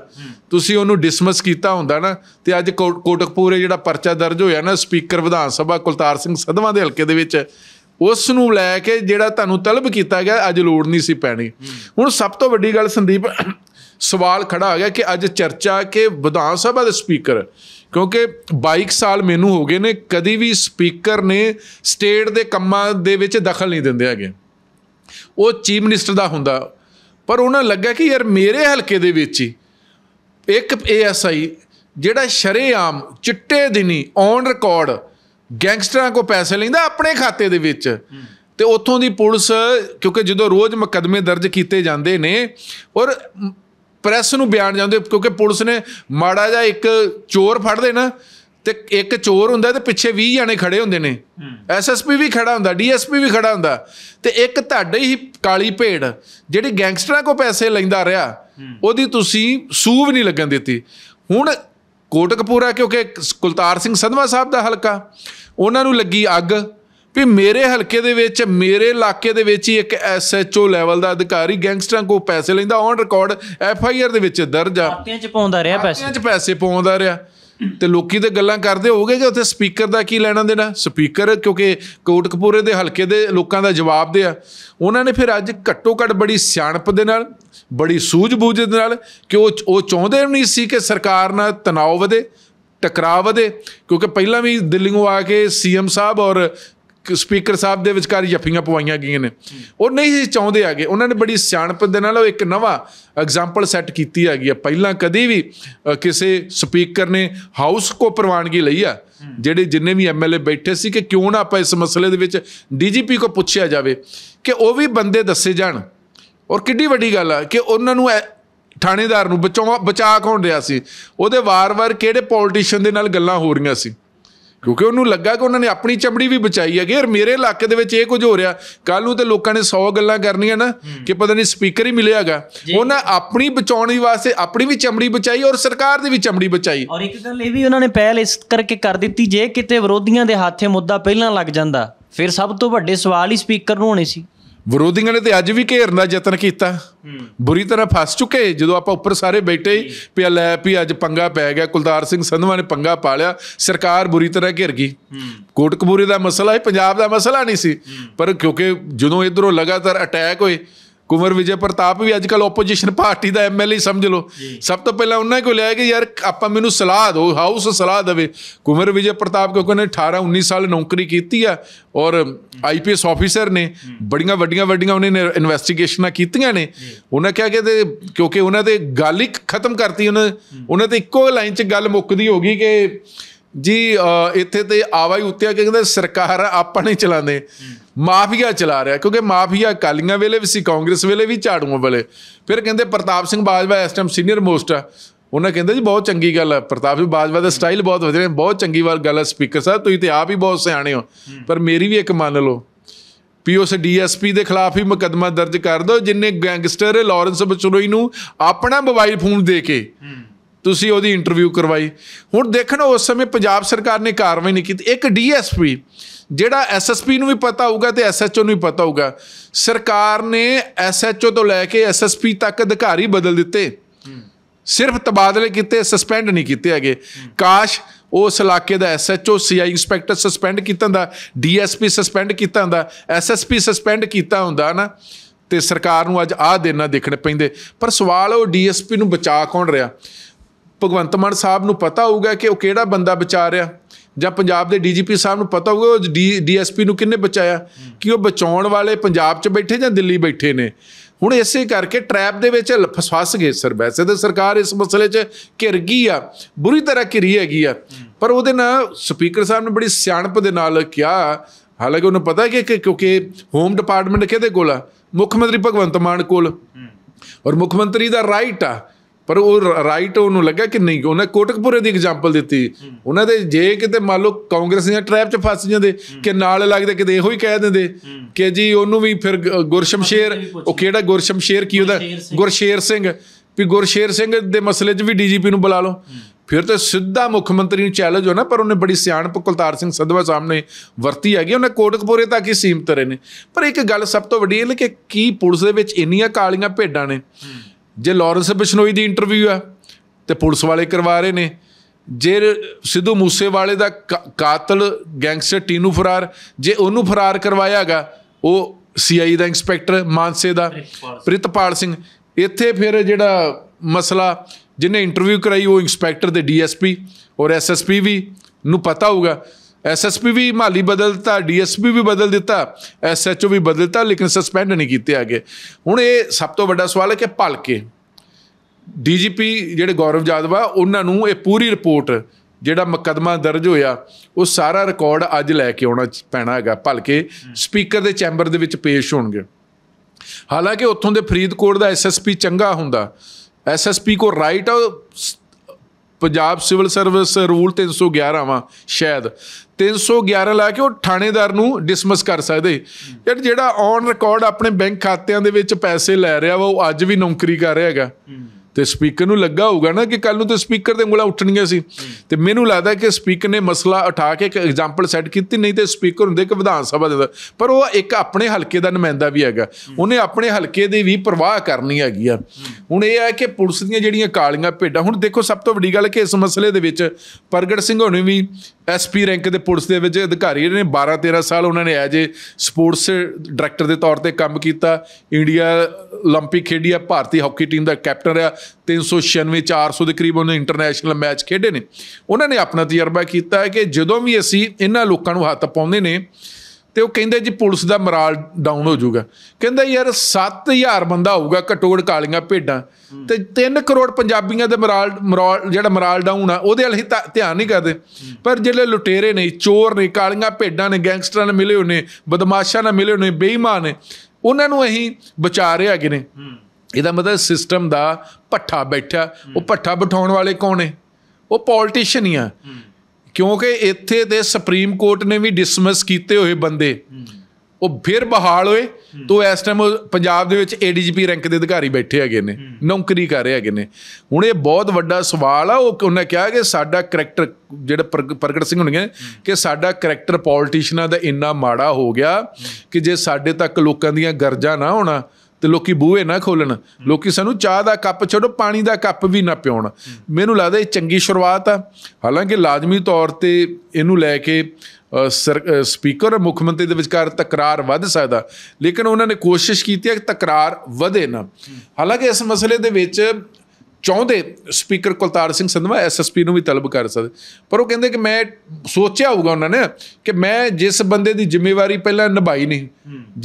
ਤੁਸੀਂ ਉਹਨੂੰ ਡਿਸਮਿਸ ਕੀਤਾ ਹੁੰਦਾ ਨਾ ਤੇ ਅੱਜ ਕੋਟਕਪੂਰੇ ਜਿਹੜਾ ਪਰਚਾ ਦਰਜ ਹੋਇਆ ਨਾ ਸਪੀਕਰ ਵਿਧਾਨ ਸਭਾ ਕੁਲਤਾਰ ਸਿੰਘ ਸਦਵਾ ਦੇ ਹਲਕੇ ਦੇ ਵਿੱਚ ਉਸ ਨੂੰ ਲੈ ਕੇ ਜਿਹੜਾ ਤੁਹਾਨੂੰ ਤਲਬ ਕੀਤਾ ਗਿਆ ਅੱਜ ਲੋੜ ਨਹੀਂ ਸੀ ਪੈਣੀ ਹੁਣ ਸਭ ਤੋਂ ਵੱਡੀ ਗੱਲ ਸੰਦੀਪ ਸਵਾਲ ਖੜਾ ਆ ਗਿਆ ਕਿ ਅੱਜ ਚਰਚਾ ਕਿ ਵਿਧਾਨ ਸਭਾ ਦੇ ਸਪੀਕਰ ਕਿਉਂਕਿ 22 ਸਾਲ ਮੈਨੂੰ ਹੋ ਗਏ ਨੇ ਕਦੀ ਵੀ ਸਪੀਕਰ ਨੇ ਸਟੇਟ ਦੇ ਕੰਮਾਂ ਦੇ ਵਿੱਚ ਦਖਲ ਨਹੀਂ ਦਿੰਦੇ ਹੈਗੇ ਉਹ ਚੀਫ ਮਿਨਿਸਟਰ ਦਾ ਹੁੰਦਾ ਪਰ ਉਹਨਾਂ ਲੱਗਾ ਕਿ ਯਾਰ ਮੇਰੇ ਹਲਕੇ ਦੇ ਵਿੱਚ ਹੀ ਇੱਕ ਏਐਸਆਈ ਜਿਹੜਾ ਸ਼ਰੇਆਮ ਚਿੱਟੇ ਦਿਨੀ ਔਨ ਰਿਕਾਰਡ ਗੈਂਗਸਟਰਾਂ ਕੋ ਪੈਸੇ ਲੈਂਦਾ ਆਪਣੇ ਖਾਤੇ ਦੇ ਵਿੱਚ ਤੇ ਉੱਥੋਂ ਦੀ ਪੁਲਿਸ ਕਿਉਂਕਿ ਜਦੋਂ ਰੋਜ਼ ਮੁਕਦਮੇ ਦਰਜ ਕੀਤੇ ਜਾਂਦੇ ਨੇ ਔਰ ਪ੍ਰੈਸ ਨੂੰ ਬਿਆਨ ਜਾਂਦੇ ਕਿਉਂਕਿ ਪੁਲਿਸ ਨੇ ਮਾੜਾ ਜਿਹਾ ਇੱਕ ਚੋਰ ਫੜ ਦੇਣਾ ਤੇ ਇੱਕ ਚੋਰ ਹੁੰਦਾ ਤੇ ਪਿੱਛੇ 20 ਜਾਣੇ ਖੜੇ ਹੁੰਦੇ ਨੇ ਐਸਐਸਪੀ ਵੀ ਖੜਾ ਹੁੰਦਾ ਡੀਐਸਪੀ ਵੀ ਖੜਾ ਹੁੰਦਾ ਤੇ ਇੱਕ ਤੁਹਾਡੇ ਹੀ ਕਾਲੀ ਭੇਡ ਜਿਹੜੀ ਗੈਂਗਸਟਰਾਂ ਕੋ ਪੈਸੇ ਲੈਂਦਾ ਰਿਹਾ ਉਹਦੀ ਤੁਸੀਂ ਸੂਵ ਨਹੀਂ ਲੱਗਣ ਦਿੱਤੀ ਹੁਣ ਕੋਟਕਪੂਰਾ ਕਿਉਂਕਿ ਕੁਲਤਾਰ ਸਿੰਘ ਸੰਧਵਾ ਸਾਹਿਬ ਦਾ ਹਲਕਾ ਉਹਨਾਂ ਨੂੰ ਲੱਗੀ ਅੱਗ ਵੀ ਮੇਰੇ ਹਲਕੇ ਦੇ ਵਿੱਚ ਮੇਰੇ ਇਲਾਕੇ ਦੇ ਵਿੱਚ ਹੀ ਇੱਕ ਐਸਐਚਓ ਲੈਵਲ ਦਾ ਅਧਿਕਾਰੀ ਗੈਂਗਸਟਰਾਂ ਕੋ ਪੈਸੇ ਲੈਂਦਾ ਔਨ ਰਿਕਾਰਡ ਐਫਆਈਆਰ ਦੇ ਵਿੱਚ ਦਰਜ ਆ ਖਾਤਿਆਂ 'ਚ ਪਾਉਂਦਾ ਰਿਹਾ ਪੈਸੇ ਖਾਤਿਆਂ 'ਚ ਪੈਸੇ ਪਾਉਂਦਾ ਰਿਹਾ ਤੇ ਲੋਕੀ ਤੇ ਗੱਲਾਂ ਕਰਦੇ ਹੋਗੇ ਕਿ ਉੱਥੇ ਸਪੀਕਰ ਦਾ ਕੀ ਲੈਣਾ ਦੇਣਾ ਸਪੀਕਰ ਕਿਉਂਕਿ ਕੋਟਕਪੂਰੇ ਦੇ ਹਲਕੇ ਦੇ ਲੋਕਾਂ ਦਾ ਜਵਾਬ ਦੇ ਆ ਉਹਨਾਂ ਨੇ ਫਿਰ ਅੱਜ ਘੱਟੋ ਘੱਟ ਬੜੀ ਸਿਆਣਪ ਦੇ ਨਾਲ ਬੜੀ ਸੂਝ-ਬੂਝ ਦੇ ਨਾਲ ਕਿ ਉਹ ਉਹ ਚਾਹੁੰਦੇ ਨਹੀਂ ਸੀ ਕਿ ਸਰਕਾਰ ਨਾਲ ਤਣਾਅ ਵਧੇ ਟਕਰਾਅ ਵਧੇ ਕਿਉਂਕਿ ਪਹਿਲਾਂ ਵੀ ਦਿੱਲੀੋਂ ਆ ਕੇ ਸੀਐਮ ਸਾਹਿਬ ਔਰ ਸਪੀਕਰ ਸਾਹਿਬ ਦੇ ਵਿਚਕਾਰ ਜੱਫੀਆਂ ਪਵਾਈਆਂ ਗਈਆਂ ਨੇ ਉਹ ਨਹੀਂ ਚਾਹੁੰਦੇ ਆਗੇ ਉਹਨਾਂ ਨੇ ਬੜੀ ਸਿਆਣਪ ਦੇ ਨਾਲ ਉਹ ਇੱਕ ਨਵਾਂ ਐਗਜ਼ਾਮਪਲ ਸੈੱਟ ਕੀਤੀ ਹੈਗੀ ਆ ਪਹਿਲਾਂ ਕਦੀ ਵੀ ਕਿਸੇ ਸਪੀਕਰ ਨੇ ਹਾਊਸ ਕੋ ਪ੍ਰਵਾਨਗੀ ਲਈ ਆ ਜਿਹੜੇ ਜਿੰਨੇ ਵੀ ਐਮਐਲਏ ਬੈਠੇ ਸੀ ਕਿ ਕਿਉਂ ਨਾ ਆਪਾਂ ਇਸ ਮਸਲੇ ਦੇ ਵਿੱਚ ਡੀਜੀਪੀ ਕੋ ਪੁੱਛਿਆ ਜਾਵੇ ਕਿ ਉਹ ਵੀ ਬੰਦੇ ਦੱਸੇ ਜਾਣ ਔਰ ਕਿੱਡੀ ਵੱਡੀ ਗੱਲ ਆ ਕਿ ਉਹਨਾਂ ਨੂੰ ਥਾਣੇਦਾਰ ਨੂੰ ਬਚਾ ਬਚਾ ਕੌਣ ਰਿਹਾ ਸੀ ਉਹਦੇ ਵਾਰ-ਵਾਰ ਕਿਹੜੇ ਪੋਲਿਟਿਸ਼ੀਅਨ ਦੇ ਨਾਲ ਗੱਲਾਂ ਹੋ ਰਹੀਆਂ ਸੀ ਕਿਉਂਕਿ ਉਹਨੂੰ ਲੱਗਾ ਕਿ ਉਹਨਾਂ ਨੇ ਆਪਣੀ ਚਮੜੀ ਵੀ ਬਚਾਈ ਹੈਗੀ ਔਰ ਮੇਰੇ ਇਲਾਕੇ ਦੇ ਵਿੱਚ ਇਹ ਕੁਝ ਹੋ ਰਿਹਾ ਕੱਲ ਨੂੰ ਤੇ ਲੋਕਾਂ ਨੇ 100 ਗੱਲਾਂ ਕਰਨੀਆਂ ਨਾ ਕਿ ਪਤਾ ਨਹੀਂ ਸਪੀਕਰ ਹੀ ਹੈਗਾ ਉਹਨਾਂ ਆਪਣੀ ਬਚਾਉਣ ਵਾਸਤੇ ਆਪਣੀ ਵੀ ਚਮੜੀ ਬਚਾਈ ਔਰ ਸਰਕਾਰ ਦੀ ਵੀ ਚਮੜੀ ਬਚਾਈ ਔਰ ਇੱਕ ਗੱਲ ਇਹ ਵੀ ਉਹਨਾਂ ਨੇ ਪਹਿਲ ਇਸ ਕਰਕੇ ਕਰ ਦਿੱਤੀ ਜੇ ਕਿਤੇ ਵਿਰੋਧੀਆਂ ਦੇ ਹੱਥੇ ਮੁੱਦਾ ਪਹਿਲਾਂ ਲੱਗ ਜਾਂਦਾ ਫਿਰ ਸਭ ਤੋਂ ਵੱਡੇ ਸਵਾਲ ਹੀ ਸਪੀਕਰ ਨੂੰ ਹੋਣੇ ਸੀ ਵਿਰੋਧੀਆਂ ਨੇ ਤੇ ਅੱਜ ਵੀ ਘੇਰਨ ਦਾ ਯਤਨ ਕੀਤਾ ਬੁਰੀ ਤਰ੍ਹਾਂ ਫਸ ਚੁੱਕੇ ਜਦੋਂ ਆਪਾਂ ਉੱਪਰ ਸਾਰੇ ਬੈਠੇ ਪਿਆ ਲੈ ਵੀ ਅੱਜ ਪੰਗਾ ਪੈ ਗਿਆ ਕੁਲਦਾਰ ਸਿੰਘ ਸੰਧਵਾ ਨੇ ਪੰਗਾ ਪਾ ਲਿਆ ਸਰਕਾਰ ਬੁਰੀ ਤਰ੍ਹਾਂ ਘਿਰ ਗਈ ਕੋਟਕਪੂਰੇ ਦਾ ਮਸਲਾ ਹੈ ਪੰਜਾਬ ਦਾ ਮਸਲਾ ਨਹੀਂ ਸੀ ਪਰ ਕਿਉਂਕਿ ਜਦੋਂ ਇਧਰੋਂ ਲਗਾਤਾਰ ਅਟੈਕ ਹੋਏ ਕੁਮਰ ਵਿਜੇ ਪ੍ਰਤਾਪ ਵੀ ਅੱਜ ਕੱਲ ਆਪੋਜੀਸ਼ਨ ਪਾਰਟੀ ਦਾ ਐਮਐਲਏ ਸਮਝ ਲਓ ਸਭ ਤੋਂ ਪਹਿਲਾਂ ਉਹਨਾਂ ਕੋਲ ਲਿਆ ਕਿ ਯਾਰ ਆਪਾਂ ਮੈਨੂੰ ਸਲਾਹ ਦਿਓ ਹਾਊਸ ਸਲਾਹ ਦੇਵੇ ਕੁਮਰ ਵਿਜੇ ਪ੍ਰਤਾਪ ਕਿਉਂਕਿ ਨੇ 18 19 ਸਾਲ ਨੌਕਰੀ ਕੀਤੀ ਆ ਔਰ ਆਈਪੀਐਸ ਆਫੀਸਰ ਨੇ ਬੜੀਆਂ ਵੱਡੀਆਂ ਵੱਡੀਆਂ ਉਹਨੇ ਇਨਵੈਸਟੀਗੇਸ਼ਨਾਂ ਕੀਤੀਆਂ ਨੇ ਉਹਨਾਂ ਕਿਹਾ ਕਿ ਤੇ ਕਿਉਂਕਿ ਉਹਨਾਂ ਦੇ ਗੱਲ ਹੀ ਖਤਮ ਕਰਤੀ ਉਹਨਾਂ ਉਹਨਾਂ ਤੇ ਇੱਕੋ ਲਾਈਨ 'ਚ ਗੱਲ ਮੁੱਕਦੀ ਹੋ ਗਈ ਕਿ ਜੀ ਇੱਥੇ ਤੇ ਆਵਾਈ ਉੱਤੇ ਆ ਕੇ ਕਹਿੰਦੇ ਸਰਕਾਰ ਆਪਾਂ ਨਹੀਂ ਚਲਾਉਂਦੇ ਮਾਫੀਆ ਚਲਾ ਰਿਹਾ ਕਿਉਂਕਿ ਮਾਫੀਆ ਕਾਲੀਆਂ ਵੇਲੇ ਵੀ ਸੀ ਕਾਂਗਰਸ ਵੇਲੇ ਵੀ ਝਾੜੂਆਂ ਵੇਲੇ ਫਿਰ ਕਹਿੰਦੇ ਪ੍ਰਤਾਪ ਸਿੰਘ ਬਾਜਵਾ ਇਸ ਟਾਈਮ ਸੀਨੀਅਰ ਮੋਸਟ ਆ ਉਹਨਾਂ ਕਹਿੰਦੇ ਜੀ ਬਹੁਤ ਚੰਗੀ ਗੱਲ ਹੈ ਪ੍ਰਤਾਪ ਸਿੰਘ ਬਾਜਵਾ ਦਾ ਸਟਾਈਲ ਬਹੁਤ ਵਧੀਆ ਬਹੁਤ ਚੰਗੀ ਵਾਰ ਗੱਲ ਹੈ ਸਪੀਕਰ ਸਾਹਿਬ ਤੁਸੀਂ ਤੇ ਆਪ ਹੀ ਬਹੁਤ ਸਿਆਣੇ ਹੋ ਪਰ ਮੇਰੀ ਵੀ ਇੱਕ ਮੰਨ ਲਓ ਪੀ ਉਸ ਡੀਐਸਪੀ ਦੇ ਖਿਲਾਫ ਹੀ ਮੁਕਦਮਾ ਦਰਜ ਕਰ ਦਿਓ ਜਿੰਨੇ ਗੈਂਗਸਟਰ ਲਾਰੈਂਸ ਬਚਲੋਈ ਨੂੰ ਆਪਣਾ ਮੋਬਾਈਲ ਫੋਨ ਦੇ ਕੇ ਤੁਸੀਂ ਉਹਦੀ ਇੰਟਰਵਿਊ ਕਰਵਾਈ ਹੁਣ ਦੇਖਣਾ ਉਸ ਸਮੇਂ ਪੰਜਾਬ ਸਰਕਾਰ ਨੇ ਕਾਰਵਾਈ ਨਹੀਂ ਕੀਤੀ ਇੱਕ ਡੀਐਸਪੀ ਜਿਹੜਾ ਐਸਐਸਪੀ ਨੂੰ ਵੀ ਪਤਾ ਹੋਊਗਾ ਤੇ ਐਸਐਚਓ ਨੂੰ ਵੀ ਪਤਾ ਹੋਊਗਾ ਸਰਕਾਰ ਨੇ ਐਸਐਚਓ ਤੋਂ ਲੈ ਕੇ ਐਸਐਸਪੀ ਤੱਕ ਅਧਿਕਾਰੀ ਬਦਲ ਦਿੱਤੇ ਸਿਰਫ ਤਬਾਦਲੇ ਕੀਤੇ ਸਸਪੈਂਡ ਨਹੀਂ ਕੀਤੇ ਹੈਗੇ ਕਾਸ਼ ਉਸ ਇਲਾਕੇ ਦਾ ਐਸਐਚਓ ਸੀਆਈ ਇੰਸਪੈਕਟਰ ਸਸਪੈਂਡ ਕੀਤਾ ਹੁੰਦਾ ਡੀਐਸਪੀ ਸਸਪੈਂਡ ਕੀਤਾ ਹੁੰਦਾ ਐਸਐਸਪੀ ਸਸਪੈਂਡ ਕੀਤਾ ਹੁੰਦਾ ਨਾ ਤੇ ਸਰਕਾਰ ਨੂੰ ਅੱਜ ਆਹ ਦੇਣਾ ਦੇਖਣੇ ਪੈਂਦੇ ਪਰ ਸਵਾਲ ਉਹ ਡੀਐਸਪੀ ਨੂੰ ਬਚਾ ਕੌਣ ਰਿਹਾ ਭਗਵੰਤ ਮਾਨ ਸਾਹਿਬ ਨੂੰ ਪਤਾ ਹੋਊਗਾ ਕਿ ਉਹ ਕਿਹੜਾ ਬੰਦਾ ਬਚਾ ਰਿਹਾ ਜਾਂ ਪੰਜਾਬ ਦੇ ਡੀਜੀਪੀ ਸਾਹਿਬ ਨੂੰ ਪਤਾ ਹੋਊਗਾ ਉਹ ਡੀਐਸਪੀ ਨੂੰ ਕਿੰਨੇ ਬਚਾਇਆ ਕਿ ਉਹ ਬਚਾਉਣ ਵਾਲੇ ਪੰਜਾਬ 'ਚ ਬੈਠੇ ਜਾਂ ਦਿੱਲੀ ਬੈਠੇ ਨੇ ਹੁਣ ਇਸੇ ਕਰਕੇ ਟ੍ਰੈਪ ਦੇ ਵਿੱਚ ਫਸ ਗਏ ਸਰ ਵੈਸੇ ਤਾਂ ਸਰਕਾਰ ਇਸ ਮਸਲੇ 'ਚ ਘਿਰ ਗਈ ਆ ਬੁਰੀ ਤਰ੍ਹਾਂ ਘਿਰੀ ਹੈਗੀ ਆ ਪਰ ਉਹਦੇ ਨਾਲ ਸਪੀਕਰ ਸਾਹਿਬ ਨੇ ਬੜੀ ਸਿਆਣਪ ਦੇ ਨਾਲ ਕਿਹਾ ਹਾਲਾਂਕਿ ਉਹਨੂੰ ਪਤਾ ਕਿ ਕਿਉਂਕਿ ਹੋਮ ਡਿਪਾਰਟਮੈਂਟ ਕਿਹਦੇ ਕੋਲ ਆ ਮੁੱਖ ਮੰਤਰੀ ਭਗਵੰਤ ਮਾਨ ਕੋਲ ਔਰ ਮੁੱਖ ਮੰਤਰੀ ਦਾ ਰਾਈਟ ਆ ਪਰ ਉਹ ਰਾਈਟ ਉਹਨੂੰ ਲੱਗਾ ਕਿ ਨਹੀਂ ਉਹਨੇ ਕੋਟਕਪੁਰੇ ਦੀ ਐਗਜ਼ਾਮਪਲ ਦਿੱਤੀ ਉਹਨਾਂ ਦੇ ਜੇ ਕਿਤੇ ਮੰਨ ਲਓ ਕਾਂਗਰਸ ਦੀਆਂ ਟ੍ਰੈਪ 'ਚ ਫਸ ਜਾਂਦੇ ਕਿ ਨਾਲ ਲੱਗਦੇ ਕਿਤੇ ਇਹੋ ਹੀ ਕਹਿ ਦਿੰਦੇ ਕਿ ਜੀ ਉਹਨੂੰ ਵੀ ਫਿਰ ਗੁਰਸ਼ਮਸ਼ੇਰ ਉਹ ਕਿਹੜਾ ਗੁਰਸ਼ਮਸ਼ੇਰ ਕੀ ਉਹਦਾ ਗੁਰਸ਼ੇਰ ਸਿੰਘ ਵੀ ਗੁਰਸ਼ੇਰ ਸਿੰਘ ਦੇ ਮਸਲੇ 'ਚ ਵੀ ਡੀਜੀਪੀ ਨੂੰ ਬੁਲਾ ਲਓ ਫਿਰ ਤਾਂ ਸਿੱਧਾ ਮੁੱਖ ਮੰਤਰੀ ਨੂੰ ਚੈਲੰਜ ਹੋਣਾ ਪਰ ਉਹਨੇ ਬੜੀ ਸਿਆਣਪ ਕੁਲਤਾਰ ਸਿੰਘ ਸਦਵਾ ਸਾਹਮਣੇ ਵਰਤੀ ਹੈਗੀ ਉਹਨੇ ਕੋਟਕਪੂਰੇ ਤੱਕ ਹੀ ਸੀਮਤ ਰਹੇ ਨੇ ਪਰ ਇੱਕ ਗੱਲ ਸਭ ਤੋਂ ਵੱਡੀ ਇਹ ਕਿ ਕੀ ਪੁਲਿਸ ਦੇ ਵਿੱਚ ਇੰਨੀਆਂ ਕਾਲੀਆਂ ਭੇਡਾਂ ਨੇ ਜੇ ਲਾਰੈਂਸ ਬਿਸ਼ਨੋਈ ਦੀ ਇੰਟਰਵਿਊ ਆ ਤੇ ਪੁਲਿਸ ਵਾਲੇ ਕਰਵਾ ਰਹੇ ਨੇ ਜੇ ਸਿੱਧੂ ਮੂਸੇਵਾਲੇ ਦਾ ਕਾਤਲ ਗੈਂਗਸਟਰ ਟੀਨੂ ਫਰਾਰ ਜੇ ਉਹਨੂੰ ਫਰਾਰ ਕਰਵਾਇਆਗਾ ਉਹ ਸੀਆਈ ਦਾ ਇੰਸਪੈਕਟਰ ਮਾਨਸੇ ਦਾ ਪ੍ਰਿਤਪਾਲ ਸਿੰਘ ਇੱਥੇ ਫਿਰ ਜਿਹੜਾ ਮਸਲਾ ਜਿਹਨੇ ਇੰਟਰਵਿਊ ਕਰਾਈ ਉਹ ਇੰਸਪੈਕਟਰ ਦੇ ਡੀਐਸਪੀ ਔਰ ਐਸਐਸਪੀ ਵੀ ਨੂੰ ਪਤਾ ਹੋਊਗਾ ਐਸਐਸਪੀ ਵੀ ਮਾਲੀ ਬਦਲਤਾ ਡੀਐਸਪੀ ਵੀ ਬਦਲ ਦਿੱਤਾ ਐਸਐਚਓ ਵੀ ਬਦਲਤਾ ਲੇਕਿਨ ਸਸਪੈਂਡ ਨਹੀਂ ਕੀਤੇ ਆਗੇ ਹੁਣ ਇਹ ਸਭ ਤੋਂ ਵੱਡਾ ਸਵਾਲ ਹੈ ਕਿ ਭਲਕੇ ਡੀਜੀਪੀ ਜਿਹੜੇ ਗੌਰਵ ਜਾਦਵਾ ਉਹਨਾਂ ਨੂੰ ਇਹ ਪੂਰੀ ਰਿਪੋਰਟ ਜਿਹੜਾ ਮੁਕਦਮਾ ਦਰਜ ਹੋਇਆ ਉਹ ਸਾਰਾ ਰਿਕਾਰਡ ਅੱਜ ਲੈ ਕੇ ਆਉਣਾ ਪੈਣਾ ਹੈਗਾ ਭਲਕੇ ਸਪੀਕਰ ਦੇ ਚੈਂਬਰ ਦੇ ਵਿੱਚ ਪੇਸ਼ ਹੋਣਗੇ ਹਾਲਾਂਕਿ ਉੱਥੋਂ ਦੇ ਫਰੀਦਕੋਟ ਦਾ ਐਸਐਸਪੀ ਚੰਗਾ ਹੁੰਦਾ ਐਸਐਸਪੀ ਕੋ right Punjab civil service rule 311 ਵਾ ਸ਼ਾਇਦ 311 ਲਾ ਕੇ ਉਹ ਥਾਣੇਦਾਰ ਨੂੰ ਡਿਸਮਿਸ ਕਰ ਸਕਦੇ ਯਾਰ ਜਿਹੜਾ ਔਨ ਰਿਕਾਰਡ ਆਪਣੇ ਬੈਂਕ ਖਾਤਿਆਂ ਦੇ ਵਿੱਚ ਪੈਸੇ ਲੈ ਰਿਹਾ ਵਾ ਉਹ ਅੱਜ ਵੀ ਨੌਕਰੀ ਕਰ ਰਿਹਾ ਹੈਗਾ ਤੇ ਸਪੀਕਰ ਨੂੰ ਲੱਗਾ ਹੋਊਗਾ ਨਾ ਕਿ ਕੱਲ ਨੂੰ ਤੇ ਸਪੀਕਰ ਦੇ ਉਂਗਲਾਂ ਉੱਠਣੀਆਂ ਸੀ ਤੇ ਮੈਨੂੰ ਲੱਗਦਾ ਕਿ ਸਪੀਕਰ ਨੇ ਮਸਲਾ ਉਠਾ ਕੇ ਇੱਕ ਐਗਜ਼ਾਮਪਲ ਸੈੱਟ ਕੀਤੀ ਨਹੀਂ ਤੇ ਸਪੀਕਰ ਹੁੰਦੇ ਕਿ ਵਿਧਾਨ ਸਭਾ ਦੇ ਪਰ ਉਹ ਇੱਕ ਆਪਣੇ ਹਲਕੇ ਦਾ ਨੁਮਾਇੰਦਾ ਵੀ ਹੈਗਾ ਉਹਨੇ ਆਪਣੇ ਹਲਕੇ ਦੀ ਵੀ ਪਰਵਾਹ ਕਰਨੀ ਹੈਗੀ ਆ ਹੁਣ ਇਹ ਹੈ ਕਿ ਪੁਲਿਸ ਦੀਆਂ ਜਿਹੜੀਆਂ ਕਾਲੀਆਂ ਭੇਡਾਂ ਹੁਣ ਦੇਖੋ ਸਭ ਤੋਂ ਵੱਡੀ ਗੱਲ ਕਿ ਇਸ ਮਸਲੇ ਦੇ ਵਿੱਚ ਪ੍ਰਗਟ ਸਿੰਘ ਹੋਣੀ ਵੀ ਐਸਪੀ ਰੈਂਕ ਦੇ ਪੁਲਿਸ ਦੇ ਵਿੱਚ ਅਧਿਕਾਰੀ ਨੇ 12 13 ਸਾਲ ਉਹਨਾਂ ਨੇ ਐਜ ਏ ਸਪੋਰਟਸ ਡਾਇਰੈਕਟਰ ਦੇ ਤੌਰ ਤੇ ਕੰਮ ਕੀਤਾ ਇੰਡੀਆ 올림픽 ਖੇਡੀ ਆ ਭਾਰਤੀ ਹਾਕੀ ਟੀਮ ਦਾ ਕੈਪਟਨ ਰਿਹਾ 396 400 ਦੇ ਕਰੀਬ ਉਹਨੇ ਇੰਟਰਨੈਸ਼ਨਲ ਮੈਚ ਖੇਡੇ ਨੇ ਉਹਨਾਂ ਨੇ ਆਪਣਾ ਤਜਰਬਾ ਕੀਤਾ ਹੈ ਕਿ ਜਦੋਂ ਵੀ ਅਸੀਂ ਇਹਨਾਂ ਲੋਕਾਂ ਨੂੰ ਹੱਥ ਪਾਉਂਦੇ ਨੇ ਤੇ ਉਹ ਕਹਿੰਦੇ ਜੀ ਪੁਲਿਸ ਦਾ ਮਰਾਲ ਡਾਊਨ ਹੋ ਜਾਊਗਾ ਕਹਿੰਦਾ ਯਾਰ 7000 ਬੰਦਾ ਹੋਊਗਾ ਕਟੋੜ ਕਾਲੀਆਂ ਭੇਡਾਂ ਤੇ 3 ਕਰੋੜ ਪੰਜਾਬੀਆਂ ਦੇ ਮਰਾਲ ਜਿਹੜਾ ਮਰਾਲ ਡਾਊਨ ਆ ਉਹਦੇ ਵਾਲੇ ਧਿਆਨ ਨਹੀਂ ਕਰਦੇ ਪਰ ਜਿਹੜੇ ਲੁਟੇਰੇ ਨੇ ਚੋਰ ਨੇ ਕਾਲੀਆਂ ਭੇਡਾਂ ਨੇ ਗੈਂਗਸਟਰਾਂ ਨੇ ਮਿਲੇ ਹੋਣੇ ਬਦਮਾਸ਼ਾਂ ਨੇ ਮਿਲੇ ਹੋਣੇ ਬੇਈਮਾਨ ਨੇ ਉਹਨਾਂ ਨੂੰ ਅਸੀਂ ਬਚਾ ਰਹੇ ਕਿ ਨੇ ਇਹਦਾ ਮਤਲਬ ਸਿਸਟਮ ਦਾ ਪੱਠਾ ਬੈਠਾ ਉਹ ਪੱਠਾ ਬਿਠਾਉਣ ਵਾਲੇ ਕੌਣ ਨੇ ਉਹ ਪੋਲਿਟਿਸ਼ੀਅਨ ਹੀ ਆ ਕਿਉਂਕਿ ਇੱਥੇ ਦੇ ਸੁਪਰੀਮ ਕੋਰਟ ਨੇ ਵੀ ਡਿਸਮਿਸ ਕੀਤੇ ਹੋਏ ਬੰਦੇ ਉਹ ਫਿਰ ਬਹਾਲ ਹੋਏ ਤੋ ਇਸ ਟਾਈਮ ਪੰਜਾਬ ਦੇ ਵਿੱਚ ਏਡੀਜੀਪੀ ਰੈਂਕ ਦੇ ਅਧਿਕਾਰੀ ਬੈਠੇ ਹੈਗੇ ਨੇ ਨੌਕਰੀ ਕਰ ਰਹੇ ਹੈਗੇ ਨੇ ਹੁਣ ਇਹ ਬਹੁਤ ਵੱਡਾ ਸਵਾਲ ਆ ਉਹ ਉਹਨੇ ਕਿਹਾ ਕਿ ਸਾਡਾ ਕਰੈਕਟਰ ਜਿਹੜਾ ਪ੍ਰਗਟ ਸਿੰਘ ਹੋਣਗੇ ਕਿ ਸਾਡਾ ਕਰੈਕਟਰ ਪੋਲਿਟਿਸ਼ੀਨਾਂ ਦਾ ਇੰਨਾ ਮਾੜਾ ਹੋ ਗਿਆ ਕਿ ਜੇ ਸਾਡੇ ਤੱਕ ਲੋਕਾਂ ਦੀਆਂ ਗਰਜਾਂ ਨਾ ਹੋਣਾ ਤੇ ਲੋਕੀ ਬੂਹੇ ਨਾ ਖੋਲਣ ਲੋਕੀ ਸਾਨੂੰ ਚਾਹ ਦਾ ਕੱਪ ਛੱਡੋ ਪਾਣੀ ਦਾ ਕੱਪ ਵੀ ਨਾ ਪਿਉਣ ਮੈਨੂੰ ਲੱਗਦਾ ਇਹ ਚੰਗੀ ਸ਼ੁਰੂਆਤ ਆ ਹਾਲਾਂਕਿ ਲਾਜ਼ਮੀ ਤੌਰ ਤੇ ਇਹਨੂੰ ਲੈ ਕੇ ਸਪੀਕਰ ਮੁੱਖ ਮੰਤਰੀ ਦੇ ਵਿਚਕਾਰ ਤਕਰਾਰ ਵੱਧ ਸਕਦਾ ਲੇਕਿਨ ਉਹਨਾਂ ਨੇ ਕੋਸ਼ਿਸ਼ ਕੀਤੀ ਹੈ ਕਿ ਤਕਰਾਰ ਵਧੇ ਨਾ ਹਾਲਾਂਕਿ ਇਸ ਮਸਲੇ ਦੇ ਵਿੱਚ ਚਾਹੁੰਦੇ ਸਪੀਕਰ ਕੁਲਤਾਰ ਸਿੰਘ ਸੰਧਵਾ ਐਸਐਸਪੀ ਨੂੰ ਵੀ ਤਲਬ ਕਰ ਸਕਦੇ ਪਰ ਉਹ ਕਹਿੰਦੇ ਕਿ ਮੈਂ ਸੋਚਿਆ ਹੋਊਗਾ ਉਹਨਾਂ ਨੇ ਕਿ ਮੈਂ ਜਿਸ ਬੰਦੇ ਦੀ ਜ਼ਿੰਮੇਵਾਰੀ ਪਹਿਲਾਂ ਨਿਭਾਈ ਨਹੀਂ